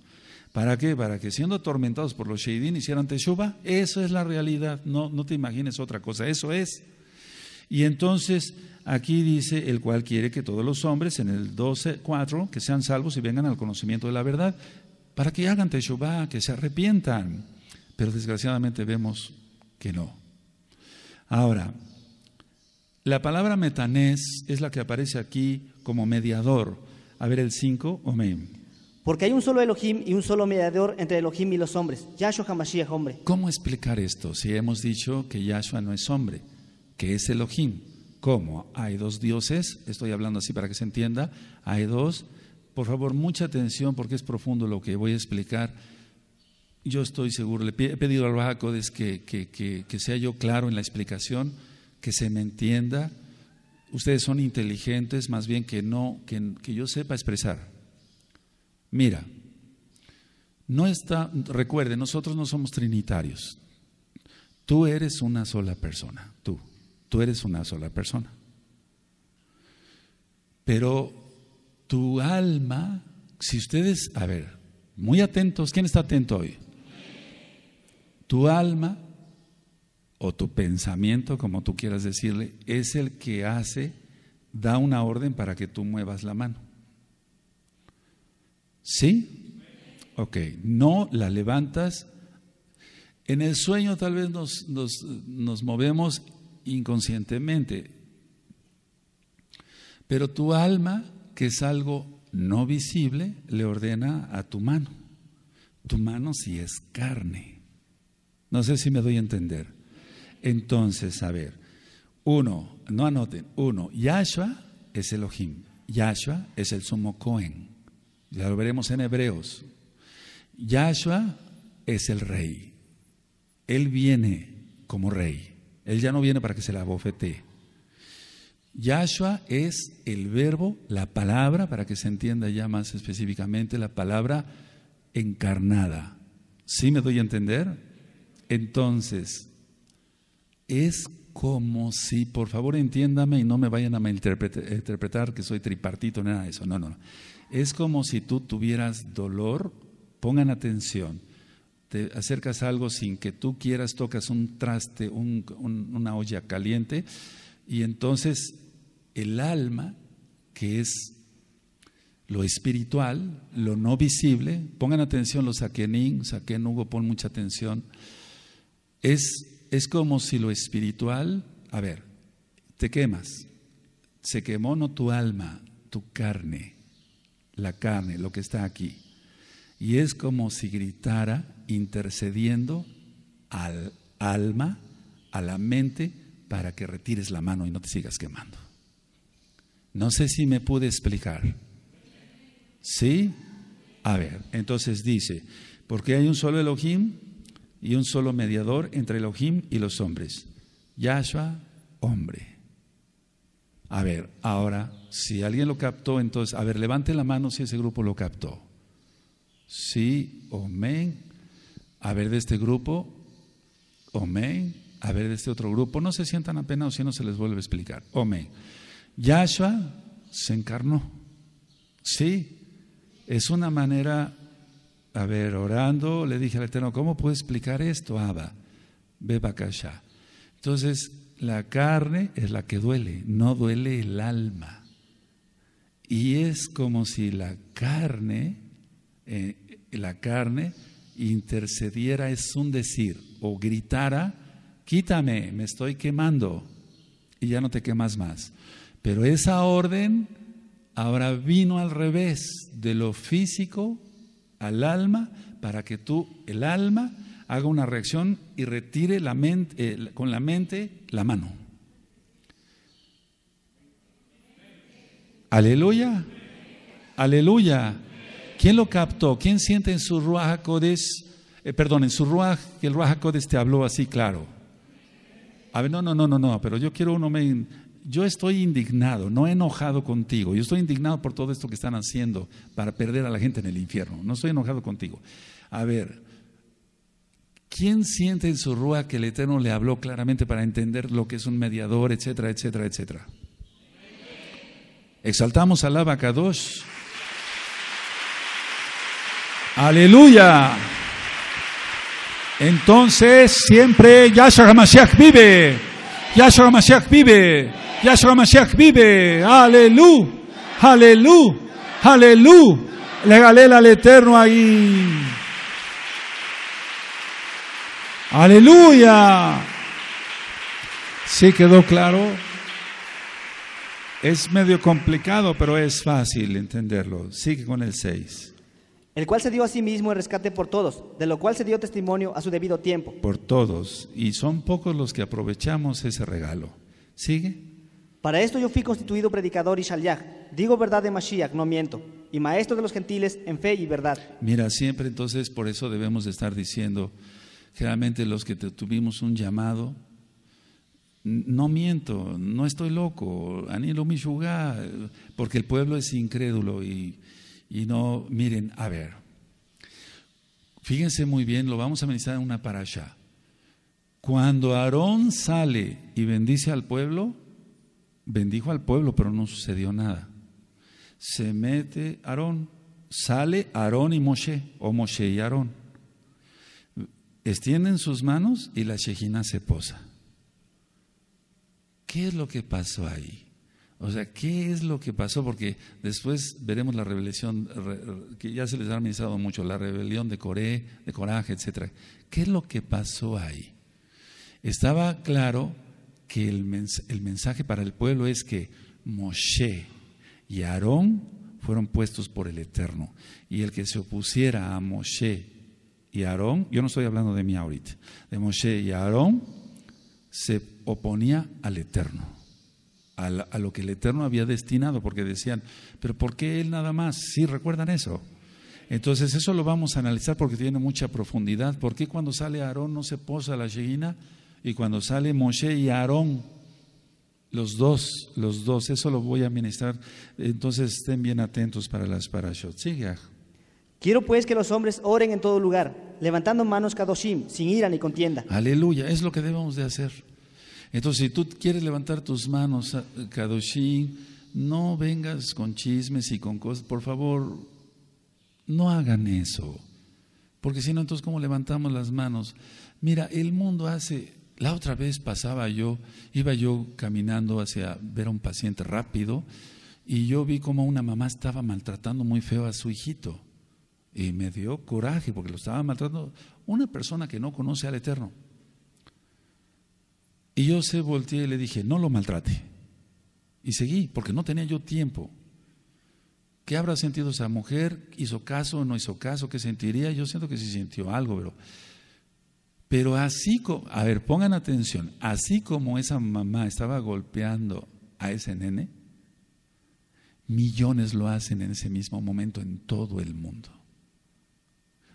¿Para qué? Para que siendo atormentados por los Sheidín hicieran Teshuva. Eso es la realidad. No, no te imagines otra cosa. Eso es. Y entonces Aquí dice el cual quiere que todos los hombres en el 12.4 que sean salvos y vengan al conocimiento de la verdad, para que hagan Teshuvah, que se arrepientan. Pero desgraciadamente vemos que no. Ahora, la palabra metanés es la que aparece aquí como mediador. A ver el 5, amén. Porque hay un solo Elohim y un solo mediador entre Elohim y los hombres, Yahshua es hombre. ¿Cómo explicar esto si hemos dicho que Yahshua no es hombre, que es Elohim? ¿Cómo? Hay dos dioses, estoy hablando así para que se entienda, hay dos. Por favor, mucha atención porque es profundo lo que voy a explicar. Yo estoy seguro, le he pedido al bajacodes que, que sea yo claro en la explicación, que se me entienda. Ustedes son inteligentes, más bien que no, que yo sepa expresar. Mira, no está, recuerde, nosotros no somos trinitarios. Tú eres una sola persona. Tú eres una sola persona. Pero tu alma, si ustedes, a ver, muy atentos, ¿quién está atento hoy? Tu alma o tu pensamiento, como tú quieras decirle, es el que hace, da una orden para que tú muevas la mano. ¿Sí? Ok, no la levantas. En el sueño tal vez nos, nos movemos inconscientemente. Pero tu alma, que es algo no visible, le ordena a tu mano. Tu mano sí es carne. No sé si me doy a entender. Entonces, a ver, uno, no anoten, uno, Yahshua es Elohim, Yahshua es el sumo Cohen, ya lo veremos en Hebreos, Yahshua es el rey, él viene como rey. Él ya no viene para que se la bofetee. Yahshua es el verbo, la palabra, para que se entienda ya más específicamente, la palabra encarnada. ¿Sí me doy a entender? Entonces, es como si, por favor entiéndame y no me vayan a interpretar que soy tripartito, nada de eso, no, no. Es como si tú tuvieras dolor, pongan atención, te acercas a algo sin que tú quieras, tocas un traste, una olla caliente, y entonces el alma, que es lo espiritual, lo no visible, pongan atención los saquenín, saquen Hugo, pon mucha atención, es, es como si lo espiritual, a ver, te quemas, se quemó no tu alma, tu carne, la carne, lo que está aquí, y es como si gritara intercediendo al alma, a la mente, para que retires la mano y no te sigas quemando. No sé si me pude explicar. ¿Sí? A ver, entonces dice, porque hay un solo Elohim y un solo mediador entre Elohim y los hombres. Yahshua, hombre. A ver, ahora, si alguien lo captó, entonces, a ver, levante la mano si ese grupo lo captó. Sí, amén a ver de este grupo, amén, a ver de este otro grupo, no se sientan apenados si no se les vuelve a explicar, amén. Yahshua se encarnó, sí, es una manera, a ver, orando, le dije al Eterno, ¿cómo puedo explicar esto, Abba? kasha. Entonces, la carne es la que duele, no duele el alma. Y es como si la carne, eh, la carne intercediera es un decir, o gritara, quítame, me estoy quemando, y ya no te quemas más. Pero esa orden ahora vino al revés, de lo físico al alma, para que tú, el alma, haga una reacción y retire la mente, eh, con la mente la mano. Aleluya, aleluya. ¿Quién lo captó? ¿Quién siente en su Ruach eh, perdón, en su Ruach, que el Ruach te habló así claro? A ver, no, no, no, no, no, pero yo quiero uno, yo estoy indignado, no enojado contigo, yo estoy indignado por todo esto que están haciendo para perder a la gente en el infierno, no estoy enojado contigo. A ver, ¿quién siente en su Ruach que el Eterno le habló claramente para entender lo que es un mediador, etcétera, etcétera, etcétera? Exaltamos al Kadosh? Aleluya. Entonces, siempre Yahshua Mashiach vive. Yahshua Mashiach vive. Yahshua Mashiach vive. Aleluya. Aleluya. Aleluya. Le al Eterno ahí. Aleluya. ¿Sí quedó claro? Es medio complicado, pero es fácil entenderlo. Sigue con el 6 el cual se dio a sí mismo el rescate por todos, de lo cual se dio testimonio a su debido tiempo. Por todos, y son pocos los que aprovechamos ese regalo. ¿Sigue? Para esto yo fui constituido predicador y shaliach, digo verdad de Mashiach, no miento, y maestro de los gentiles en fe y verdad. Mira, siempre entonces por eso debemos estar diciendo, generalmente los que tuvimos un llamado, no miento, no estoy loco, lo mi ah, porque el pueblo es incrédulo y y no miren, a ver, fíjense muy bien, lo vamos a ministrar en una parasha. Cuando Aarón sale y bendice al pueblo, bendijo al pueblo, pero no sucedió nada. Se mete Aarón, sale Aarón y Moshe, o Moshe y Aarón. Extienden sus manos y la Shejina se posa. ¿Qué es lo que pasó ahí? O sea, ¿qué es lo que pasó? Porque después veremos la revelación, que ya se les ha amenizado mucho, la rebelión de Coré, de Coraje, etc. ¿Qué es lo que pasó ahí? Estaba claro que el, el mensaje para el pueblo es que Moshe y Aarón fueron puestos por el Eterno. Y el que se opusiera a Moshe y Aarón, yo no estoy hablando de mí ahorita, de Moshe y Aarón, se oponía al Eterno a, lo que el Eterno había destinado, porque decían, pero ¿por qué Él nada más? Sí, recuerdan eso. Entonces eso lo vamos a analizar porque tiene mucha profundidad. ¿Por qué cuando sale Aarón no se posa la Sheina Y cuando sale Moshe y Aarón, los dos, los dos, eso lo voy a ministrar. Entonces estén bien atentos para las parashot. Sigue. Quiero pues que los hombres oren en todo lugar, levantando manos kadoshim, sin ira ni contienda. Aleluya, es lo que debemos de hacer. Entonces, si tú quieres levantar tus manos, ah, Kadoshim, no vengas con chismes y con cosas. Por favor, no hagan eso. Porque si no, entonces, ¿cómo levantamos las manos? Mira, el mundo hace. La otra vez pasaba yo, iba yo caminando hacia ver a un paciente rápido y yo vi como una mamá estaba maltratando muy feo a su hijito. Y me dio coraje porque lo estaba maltratando una persona que no conoce al Eterno. Y yo se volteé y le dije, no lo maltrate. Y seguí, porque no tenía yo tiempo. ¿Qué habrá sentido esa mujer? ¿Hizo caso o no hizo caso? ¿Qué sentiría? Yo siento que sí sintió algo, pero... Pero así, como a ver, pongan atención, así como esa mamá estaba golpeando a ese nene, millones lo hacen en ese mismo momento en todo el mundo.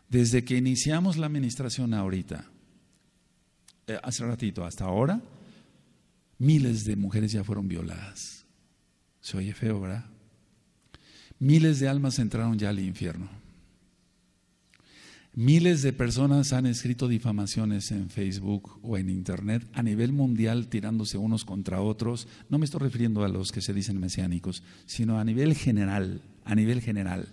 Desde que iniciamos la administración ahorita, eh, hace ratito hasta ahora, miles de mujeres ya fueron violadas. Se oye feo, ¿verdad? Miles de almas entraron ya al infierno. Miles de personas han escrito difamaciones en Facebook o en Internet a nivel mundial tirándose unos contra otros. No me estoy refiriendo a los que se dicen mesiánicos, sino a nivel general, a nivel general.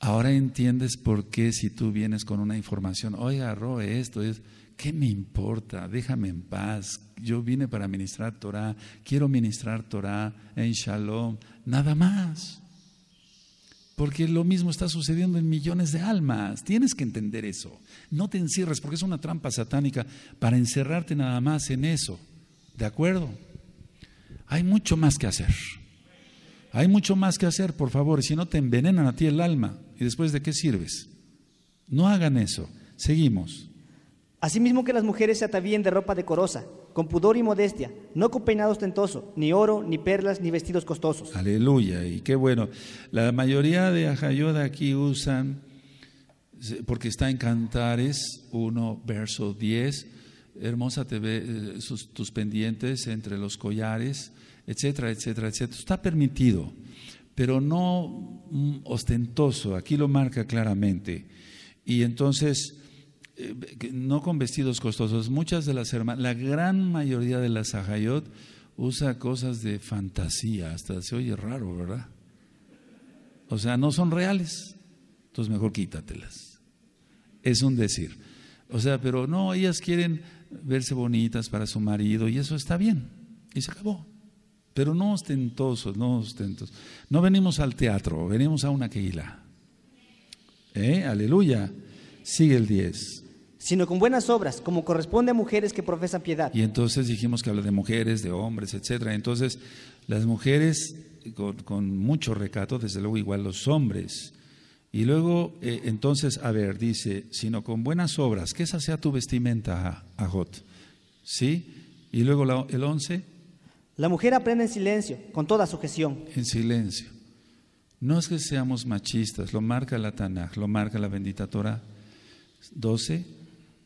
Ahora entiendes por qué si tú vienes con una información, oiga, Roe, esto es, ¿qué me importa? Déjame en paz. Yo vine para ministrar Torah, quiero ministrar Torah en Shalom, nada más. Porque lo mismo está sucediendo en millones de almas. Tienes que entender eso. No te encierres porque es una trampa satánica para encerrarte nada más en eso. ¿De acuerdo? Hay mucho más que hacer. Hay mucho más que hacer, por favor. Si no te envenenan a ti el alma. ¿Y después de qué sirves? No hagan eso. Seguimos. Asimismo que las mujeres se atavíen de ropa decorosa, con pudor y modestia, no con peinado ostentoso, ni oro, ni perlas, ni vestidos costosos. Aleluya, y qué bueno. La mayoría de Ajayoda aquí usan, porque está en Cantares 1, verso 10, hermosa te ve eh, tus pendientes entre los collares, etcétera, etcétera, etcétera. Está permitido pero no mm, ostentoso, aquí lo marca claramente. Y entonces, eh, no con vestidos costosos, muchas de las hermanas, la gran mayoría de las ajayot usa cosas de fantasía, hasta se oye raro, ¿verdad? O sea, no son reales, entonces mejor quítatelas. Es un decir. O sea, pero no, ellas quieren verse bonitas para su marido y eso está bien. Y se acabó pero no ostentosos, no ostentosos. No venimos al teatro, venimos a una queila. ¿Eh? Aleluya. Sigue el 10 sino con buenas obras, como corresponde a mujeres que profesan piedad. Y entonces dijimos que habla de mujeres, de hombres, etc. Entonces, las mujeres con, mucho recato, desde luego igual los hombres. Y luego, eh, entonces, a ver, dice, sino con buenas obras, que esa sea tu vestimenta, Ajot. ¿Sí? Y luego el 11. La mujer aprende en silencio, con toda sujeción. En silencio. No es que seamos machistas, lo marca la Tanaj, lo marca la bendita Torah. 12.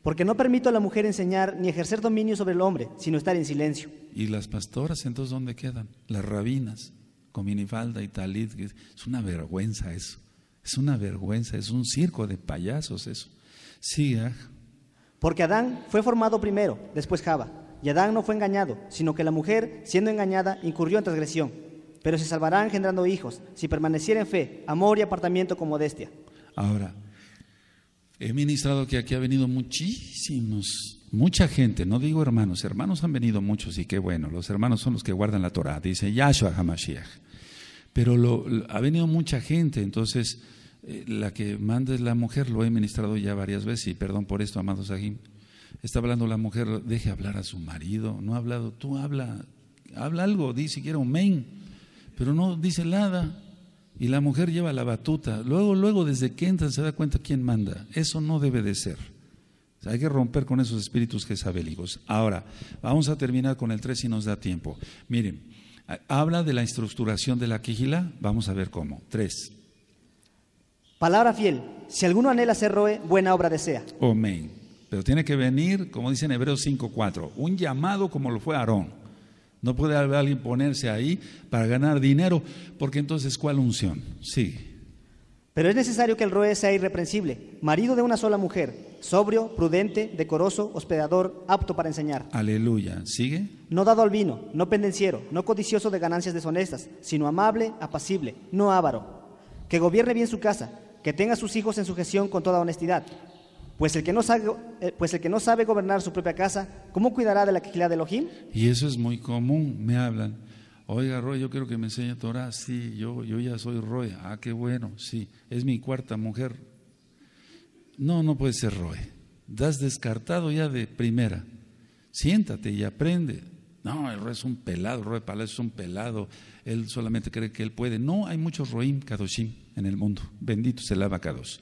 Porque no permito a la mujer enseñar ni ejercer dominio sobre el hombre, sino estar en silencio. ¿Y las pastoras entonces dónde quedan? Las rabinas, con minifalda y talit. Es una vergüenza eso. Es una vergüenza, es un circo de payasos eso. Siga. Ah. Porque Adán fue formado primero, después Java. Y Adán no fue engañado, sino que la mujer, siendo engañada, incurrió en transgresión. Pero se salvarán engendrando hijos, si permaneciera en fe, amor y apartamiento con modestia. Ahora, he ministrado que aquí ha venido muchísimos, mucha gente, no digo hermanos, hermanos han venido muchos y qué bueno, los hermanos son los que guardan la Torah, dice Yahshua HaMashiach. Pero lo, ha venido mucha gente, entonces eh, la que manda es la mujer, lo he ministrado ya varias veces y perdón por esto, amados Sahim. Está hablando la mujer, deje hablar a su marido, no ha hablado, tú habla, habla algo, di siquiera un pero no dice nada. Y la mujer lleva la batuta. Luego, luego, desde que entran se da cuenta quién manda. Eso no debe de ser. hay que romper con esos espíritus jezabélicos. Ahora, vamos a terminar con el 3 si nos da tiempo. Miren, habla de la estructuración de la quijila. Vamos a ver cómo. 3. Palabra fiel. Si alguno anhela ser roe, buena obra desea. Amén. Pero tiene que venir, como dice en Hebreos 5:4, un llamado como lo fue Aarón. No puede haber alguien ponerse ahí para ganar dinero, porque entonces, ¿cuál unción? Sí. Pero es necesario que el roe sea irreprensible, marido de una sola mujer, sobrio, prudente, decoroso, hospedador, apto para enseñar. Aleluya. ¿Sigue? No dado al vino, no pendenciero, no codicioso de ganancias deshonestas, sino amable, apacible, no avaro. Que gobierne bien su casa, que tenga a sus hijos en sujeción con toda honestidad, pues el, que no sabe, eh, pues el que no sabe gobernar su propia casa, ¿cómo cuidará de la quejilá de Elohim? Y eso es muy común, me hablan. Oiga, Roy, yo quiero que me enseñe Torah. Sí, yo, yo ya soy Roy. Ah, qué bueno, sí. Es mi cuarta mujer. No, no puede ser Roy. Das descartado ya de primera. Siéntate y aprende. No, el Roy es un pelado, Roy Palacio es un pelado. Él solamente cree que él puede. No, hay muchos Roim Kadoshim en el mundo. Bendito se lava Abacados.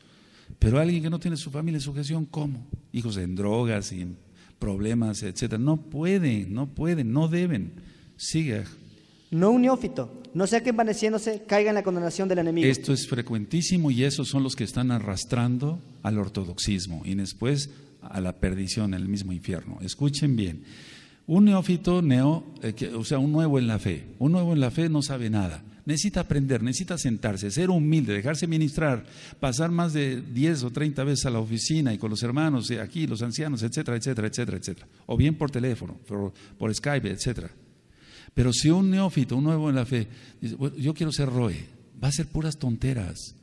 Pero alguien que no tiene su familia en sujeción, ¿cómo? Hijos en drogas y en problemas, etcétera. No pueden, no pueden, no deben. Sigue. No un neófito, no sea que envaneciéndose caiga en la condenación del enemigo. Esto es frecuentísimo y esos son los que están arrastrando al ortodoxismo y después a la perdición, al mismo infierno. Escuchen bien. Un neófito, neo, eh, o sea, un nuevo en la fe. Un nuevo en la fe no sabe nada. Necesita aprender, necesita sentarse, ser humilde, dejarse ministrar, pasar más de 10 o 30 veces a la oficina y con los hermanos, eh, aquí, los ancianos, etcétera, etcétera, etcétera, etcétera. O bien por teléfono, por, Skype, etcétera. Pero si un neófito, un nuevo en la fe, dice, yo quiero ser Roe, va a ser puras tonteras.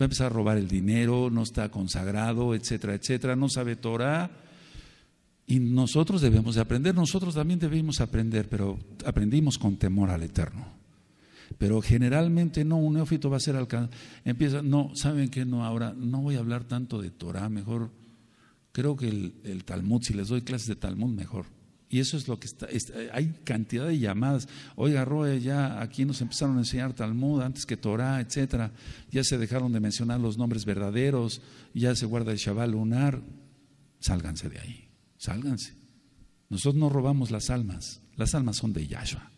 Va a empezar a robar el dinero, no está consagrado, etcétera, etcétera, no sabe Torah. Y nosotros debemos aprender, nosotros también debemos aprender, pero aprendimos con temor al Eterno pero generalmente no, un neófito va a ser alcanzado. Empieza, no, ¿saben qué? No, ahora no voy a hablar tanto de Torah, mejor creo que el, Talmud, si les doy clases de Talmud, mejor. Y eso es lo que está, hay cantidad de llamadas. Oiga, Roe, ya aquí nos empezaron a enseñar Talmud antes que Torah, etcétera. Ya se dejaron de mencionar los nombres verdaderos, ya se guarda el Shabbat lunar. Sálganse de ahí, sálganse. Nosotros no robamos las almas, las almas son de Yahshua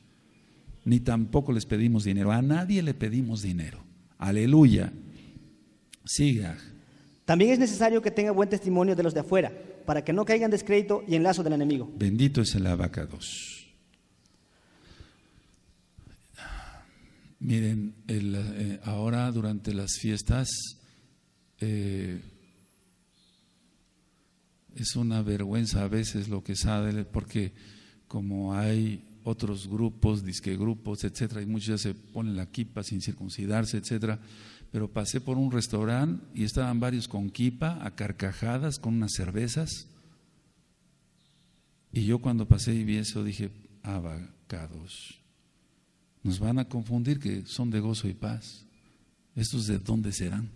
ni tampoco les pedimos dinero. A nadie le pedimos dinero. Aleluya. Siga. También es necesario que tenga buen testimonio de los de afuera, para que no caigan descrédito y en lazo del enemigo. Bendito es el abacados. Miren, eh, ahora durante las fiestas eh, es una vergüenza a veces lo que sale, porque como hay otros grupos, disque grupos etcétera, y muchos ya se ponen la quipa sin circuncidarse, etcétera. Pero pasé por un restaurante y estaban varios con kipa, a carcajadas, con unas cervezas. Y yo cuando pasé y vi eso dije, abacados, nos van a confundir que son de gozo y paz. ¿Estos de dónde serán?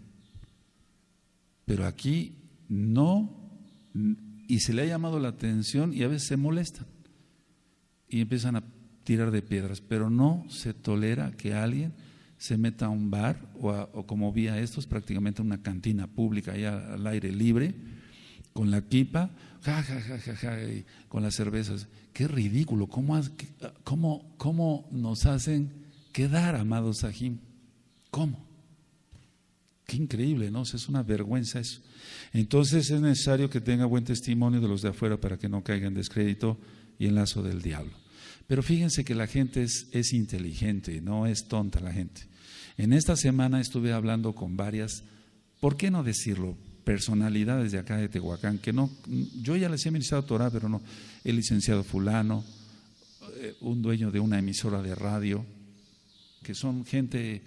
Pero aquí no, y se le ha llamado la atención y a veces se molesta y empiezan a tirar de piedras, pero no se tolera que alguien se meta a un bar o, como vía esto es prácticamente una cantina pública allá al aire libre, con la pipa, ja, con las cervezas. Qué ridículo, ¿cómo, cómo, cómo nos hacen quedar, amados Sajim? ¿Cómo? Qué increíble, ¿no? es una vergüenza eso. Entonces es necesario que tenga buen testimonio de los de afuera para que no caigan en descrédito y el lazo del diablo. Pero fíjense que la gente es, es inteligente, no es tonta la gente. En esta semana estuve hablando con varias, ¿por qué no decirlo? Personalidades de acá de Tehuacán, que no, yo ya les he ministrado Torah, pero no, el licenciado fulano, eh, un dueño de una emisora de radio, que son gente,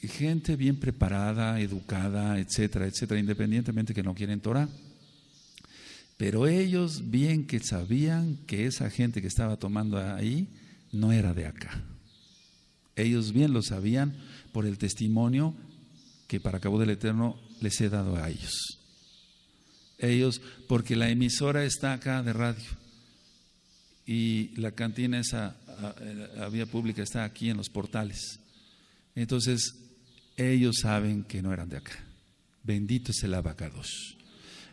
gente bien preparada, educada, etcétera, etcétera, independientemente que no quieren Torah. Pero ellos bien que sabían que esa gente que estaba tomando ahí no era de acá. Ellos bien lo sabían por el testimonio que para cabo del Eterno les he dado a ellos. Ellos, porque la emisora está acá de radio y la cantina esa, ah, eh, la vía pública está aquí en los portales. Entonces, ellos saben que no eran de acá. Bendito es el abacados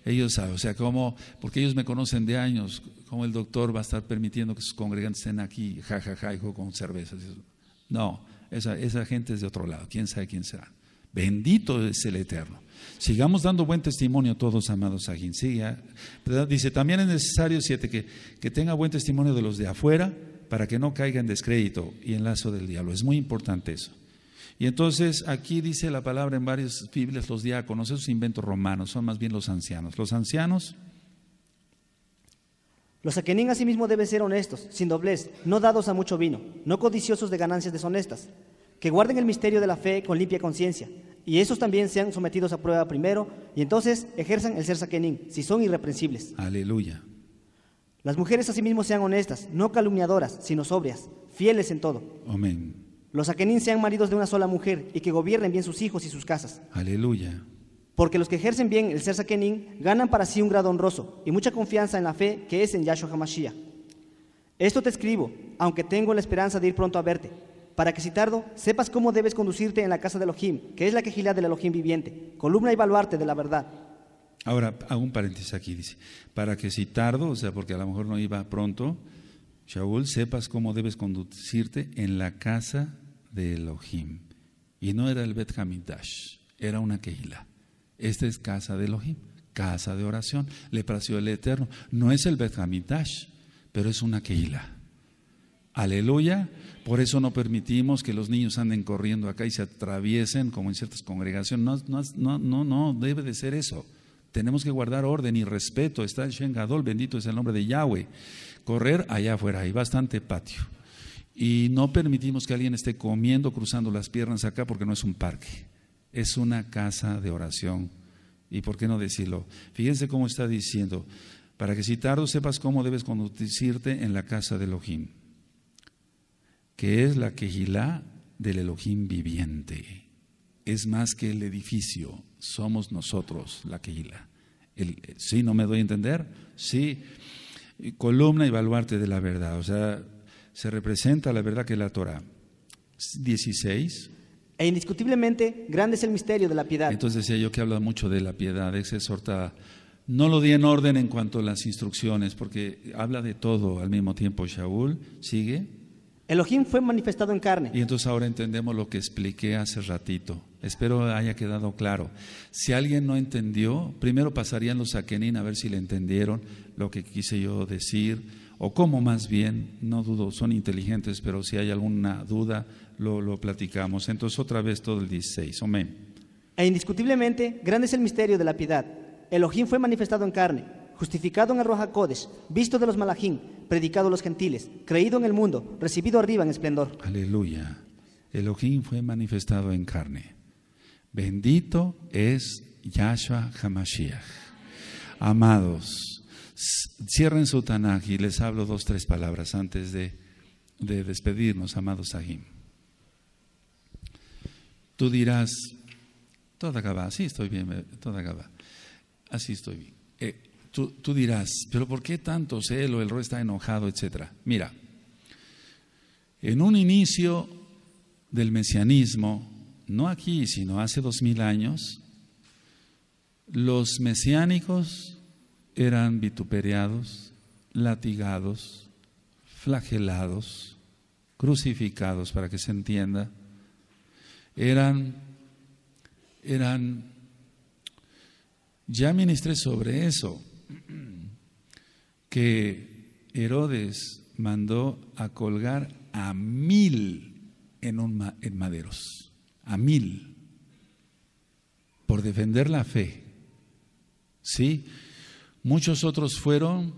ellos saben, o sea, cómo, porque ellos me conocen de años, cómo el doctor va a estar permitiendo que sus congregantes estén aquí, jajaja, ja, ja, hijo, con cervezas. No, esa, esa gente es de otro lado, quién sabe quién será. Bendito es el Eterno. Sigamos dando buen testimonio todos, amados aquí. Sigue, dice, también es necesario, siete, que, que tenga buen testimonio de los de afuera para que no caiga en descrédito y en lazo del diablo. Es muy importante eso. Y entonces aquí dice la palabra en varias Biblias los diáconos, esos inventos romanos, son más bien los ancianos. Los ancianos. Los aquenín asimismo deben ser honestos, sin doblez, no dados a mucho vino, no codiciosos de ganancias deshonestas, que guarden el misterio de la fe con limpia conciencia, y esos también sean sometidos a prueba primero, y entonces ejerzan el ser saquenín, si son irreprensibles. Aleluya. Las mujeres asimismo sean honestas, no calumniadoras, sino sobrias, fieles en todo. Amén. Los saquenín sean maridos de una sola mujer y que gobiernen bien sus hijos y sus casas. Aleluya. Porque los que ejercen bien el ser saquenín ganan para sí un grado honroso y mucha confianza en la fe que es en Yahshua Hamashiach. Esto te escribo, aunque tengo la esperanza de ir pronto a verte, para que si tardo sepas cómo debes conducirte en la casa de Elohim, que es la quejilá del Elohim viviente, columna y baluarte de la verdad. Ahora, hago un paréntesis aquí, dice, para que si tardo, o sea, porque a lo mejor no iba pronto, Shaul, sepas cómo debes conducirte en la casa de Elohim. Y no era el Bet era una Keila Esta es casa de Elohim, casa de oración, le pareció el Eterno. No es el Bet pero es una Keila Aleluya. Por eso no permitimos que los niños anden corriendo acá y se atraviesen, como en ciertas congregaciones. No, no, no, no, debe de ser eso. Tenemos que guardar orden y respeto. Está el Shengadol, bendito es el nombre de Yahweh. Correr allá afuera, hay bastante patio. Y no permitimos que alguien esté comiendo, cruzando las piernas acá, porque no es un parque, es una casa de oración. ¿Y por qué no decirlo? Fíjense cómo está diciendo, para que si tardo sepas cómo debes conducirte en la casa del Elohim, que es la quejilá del Elohim viviente. Es más que el edificio, somos nosotros la quejilá. Eh, ¿Sí no me doy a entender? Sí, columna y baluarte de la verdad. O sea, se representa la verdad que la Torah. 16. E indiscutiblemente grande es el misterio de la piedad. Entonces yo que habla mucho de la piedad, es exhorta, no lo di en orden en cuanto a las instrucciones, porque habla de todo al mismo tiempo Shaul, sigue. Elohim fue manifestado en carne. Y entonces ahora entendemos lo que expliqué hace ratito. Espero haya quedado claro. Si alguien no entendió, primero pasarían los Akenin a ver si le entendieron lo que quise yo decir o cómo más bien, no dudo, son inteligentes, pero si hay alguna duda, lo, platicamos. Entonces, otra vez todo el 16, amén. E indiscutiblemente, grande es el misterio de la piedad. Elohim fue manifestado en carne, justificado en el Codes, visto de los Malajín, predicado a los gentiles, creído en el mundo, recibido arriba en esplendor. Aleluya. Elohim fue manifestado en carne. Bendito es Yahshua Hamashiach. Amados, Cierren su Tanaj y les hablo dos, tres palabras antes de, despedirnos, amados Sahim. Tú dirás, toda Gabá, sí estoy bien, eh, toda Gabá, así estoy bien. Eh, tú, tú, dirás, pero ¿por qué tanto celo? El rey está enojado, etcétera. Mira, en un inicio del mesianismo, no aquí, sino hace dos mil años, los mesiánicos eran vituperados, latigados, flagelados, crucificados, para que se entienda. Eran, eran, ya ministré sobre eso, que Herodes mandó a colgar a mil en, en maderos, a mil, por defender la fe. ¿Sí? Muchos otros fueron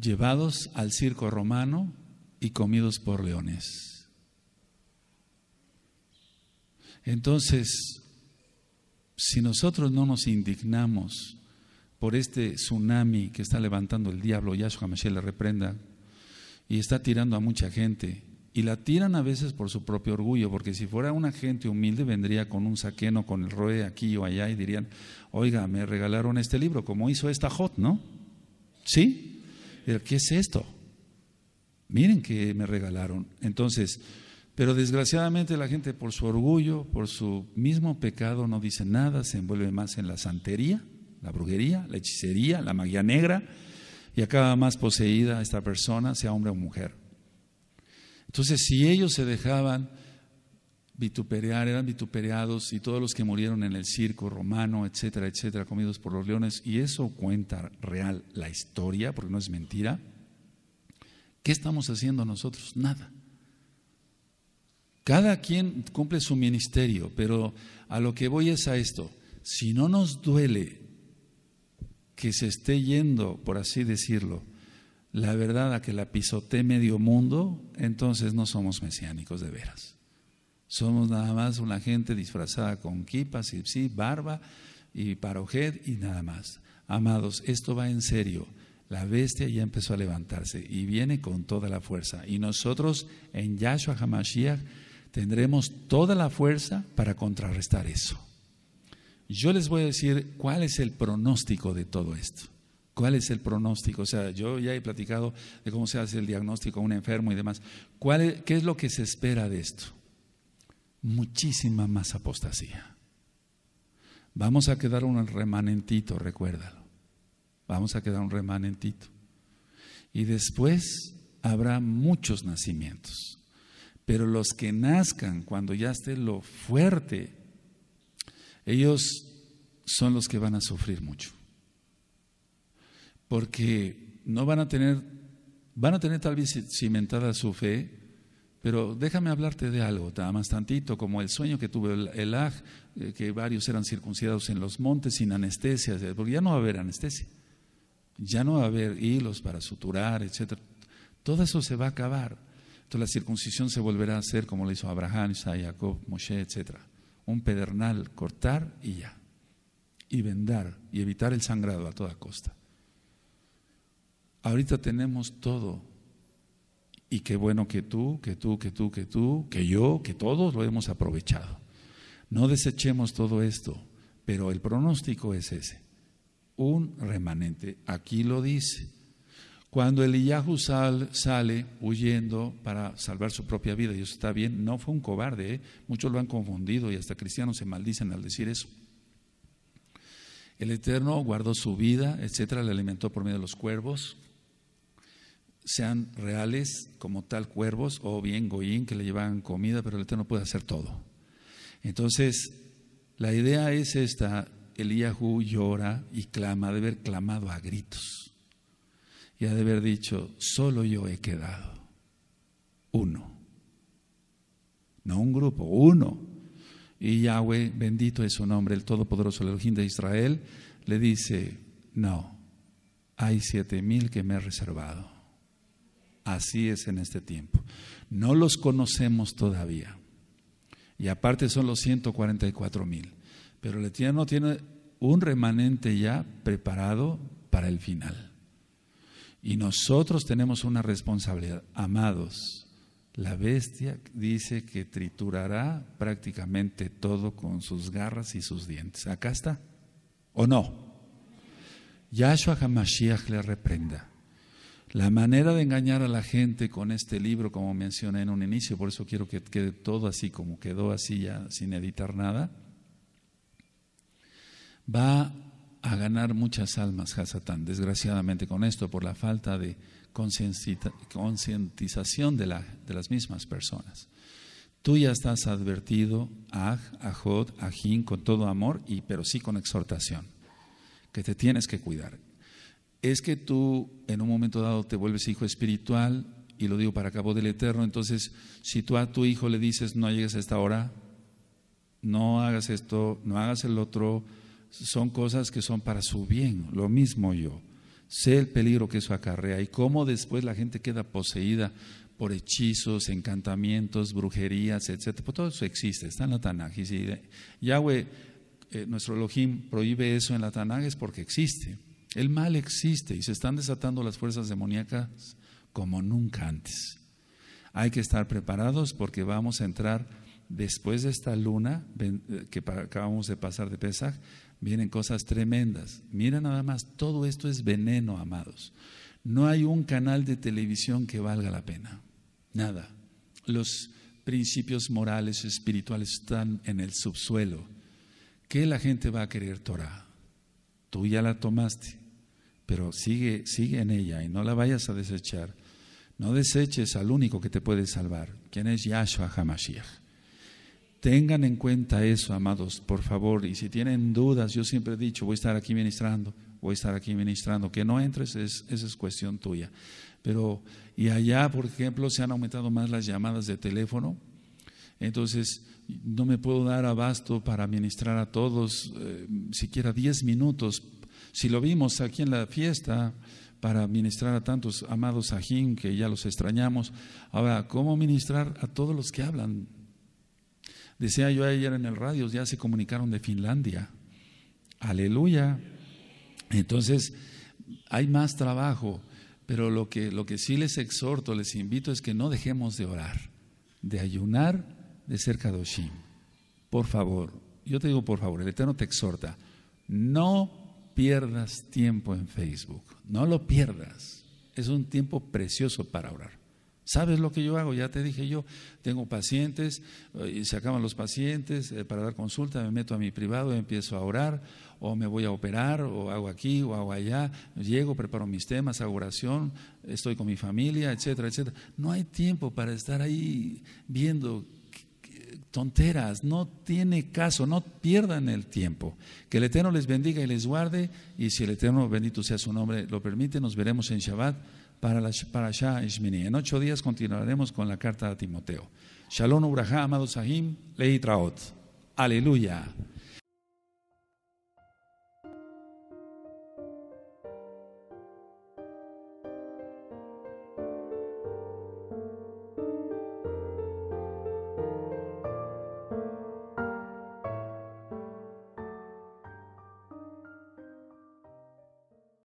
llevados al circo romano y comidos por leones. Entonces, si nosotros no nos indignamos por este tsunami que está levantando el diablo, Yahshua Mashiach le reprenda, y está tirando a mucha gente, y la tiran a veces por su propio orgullo, porque si fuera una gente humilde vendría con un saqueno, con el roe aquí o allá y dirían, oiga, me regalaron este libro, como hizo esta Jot, ¿no? ¿Sí? ¿Qué es esto? Miren que me regalaron. Entonces, pero desgraciadamente la gente por su orgullo, por su mismo pecado, no dice nada, se envuelve más en la santería, la brujería, la hechicería, la magia negra, y acaba más poseída esta persona, sea hombre o mujer. Entonces, si ellos se dejaban vituperar, eran vituperados y todos los que murieron en el circo romano, etcétera, etcétera, comidos por los leones, y eso cuenta real la historia, porque no es mentira, ¿qué estamos haciendo nosotros? Nada. Cada quien cumple su ministerio, pero a lo que voy es a esto. Si no nos duele que se esté yendo, por así decirlo, la verdad a que la pisote medio mundo, entonces no somos mesiánicos de veras. Somos nada más una gente disfrazada con kipas y sí, barba y parojed y nada más. Amados, esto va en serio. La bestia ya empezó a levantarse y viene con toda la fuerza. Y nosotros en Yahshua Hamashiach tendremos toda la fuerza para contrarrestar eso. Yo les voy a decir cuál es el pronóstico de todo esto. ¿Cuál es el pronóstico? O sea, yo ya he platicado de cómo se hace el diagnóstico a un enfermo y demás. ¿Qué es lo que se espera de esto? Muchísima más apostasía. Vamos a quedar un remanentito, recuérdalo. Vamos a quedar un remanentito. Y después habrá muchos nacimientos. Pero los que nazcan cuando ya esté lo fuerte, ellos son los que van a sufrir mucho porque no van a tener, van a tener tal vez cimentada su fe, pero déjame hablarte de algo, nada más tantito, como el sueño que tuvo el, aj, eh, que varios eran circuncidados en los montes sin anestesia, eh, porque ya no va a haber anestesia, ya no va a haber hilos para suturar, etc. Todo eso se va a acabar. Entonces la circuncisión se volverá a hacer como lo hizo Abraham, Isaac, Jacob, Moshe, etc. Un pedernal, cortar y ya. Y vendar y evitar el sangrado a toda costa. Ahorita tenemos todo. Y qué bueno que tú, que tú, que tú, que tú, que yo, que todos lo hemos aprovechado. No desechemos todo esto, pero el pronóstico es ese. Un remanente, aquí lo dice. Cuando el sal, sale huyendo para salvar su propia vida, y eso está bien, no fue un cobarde, ¿eh? muchos lo han confundido y hasta cristianos se maldicen al decir eso. El Eterno guardó su vida, etcétera, le alimentó por medio de los cuervos, sean reales como tal cuervos o bien goín que le llevan comida, pero el Eterno puede hacer todo. Entonces, la idea es esta, Elías llora y clama, ha de haber clamado a gritos y ha de haber dicho, solo yo he quedado, uno, no un grupo, uno. Y Yahweh, bendito es su nombre, el Todopoderoso, el Elohim de Israel, le dice, no, hay siete mil que me he reservado Así es en este tiempo. No los conocemos todavía. Y aparte son los 144 mil. Pero el Eterno tiene un remanente ya preparado para el final. Y nosotros tenemos una responsabilidad. Amados, la bestia dice que triturará prácticamente todo con sus garras y sus dientes. ¿Acá está? ¿O no? Yahshua Hamashiach le reprenda. La manera de engañar a la gente con este libro, como mencioné en un inicio, por eso quiero que quede todo así como quedó así ya sin editar nada, va a ganar muchas almas Hasatán, desgraciadamente con esto, por la falta de concientización de, las mismas personas. Tú ya estás advertido, Aj, Ajod, Ajín, con todo amor, y, pero sí con exhortación, que te tienes que cuidar es que tú en un momento dado te vuelves hijo espiritual, y lo digo para cabo del eterno, entonces si tú a tu hijo le dices no llegues a esta hora, no hagas esto, no hagas el otro, son cosas que son para su bien, lo mismo yo. Sé el peligro que eso acarrea y cómo después la gente queda poseída por hechizos, encantamientos, brujerías, etcétera. Pues todo eso existe, está en la Tanaj. Y Yahweh, eh, nuestro Elohim, prohíbe eso en la Tanaj es porque existe. El mal existe y se están desatando las fuerzas demoníacas como nunca antes. Hay que estar preparados porque vamos a entrar después de esta luna eh, que acabamos de pasar de Pesaj, vienen cosas tremendas. Mira nada más, todo esto es veneno, amados. No hay un canal de televisión que valga la pena. Nada. Los principios morales espirituales están en el subsuelo. ¿Qué la gente va a querer Torah? Tú ya la tomaste pero sigue, sigue en ella y no la vayas a desechar. No deseches al único que te puede salvar, quien es Yahshua Hamashiach. Tengan en cuenta eso, amados, por favor. Y si tienen dudas, yo siempre he dicho, voy a estar aquí ministrando, voy a estar aquí ministrando. Que no entres, esa es cuestión tuya. Pero, y allá, por ejemplo, se han aumentado más las llamadas de teléfono. Entonces, no me puedo dar abasto para ministrar a todos, eh, siquiera 10 minutos si lo vimos aquí en la fiesta para ministrar a tantos amados ajín que ya los extrañamos, ahora, ¿cómo ministrar a todos los que hablan? Decía yo ayer en el radio, ya se comunicaron de Finlandia. Aleluya. Entonces, hay más trabajo, pero lo que, lo que sí les exhorto, les invito es que no dejemos de orar, de ayunar, de ser Kadoshim. Por favor, yo te digo por favor, el Eterno te exhorta, no pierdas tiempo en Facebook, no lo pierdas. Es un tiempo precioso para orar. ¿Sabes lo que yo hago? Ya te dije yo, tengo pacientes, eh, y se acaban los pacientes, eh, para dar consulta me meto a mi privado, empiezo a orar, o me voy a operar, o hago aquí, o hago allá, llego, preparo mis temas, hago oración, estoy con mi familia, etcétera, etcétera. No hay tiempo para estar ahí viendo Tonteras, no tiene caso, no pierdan el tiempo. Que el Eterno les bendiga y les guarde, y si el Eterno, bendito sea su nombre, lo permite, nos veremos en Shabbat para Shah Ishmini. En ocho días continuaremos con la carta a Timoteo. Shalom abraham amados Sahim, Lehi Aleluya.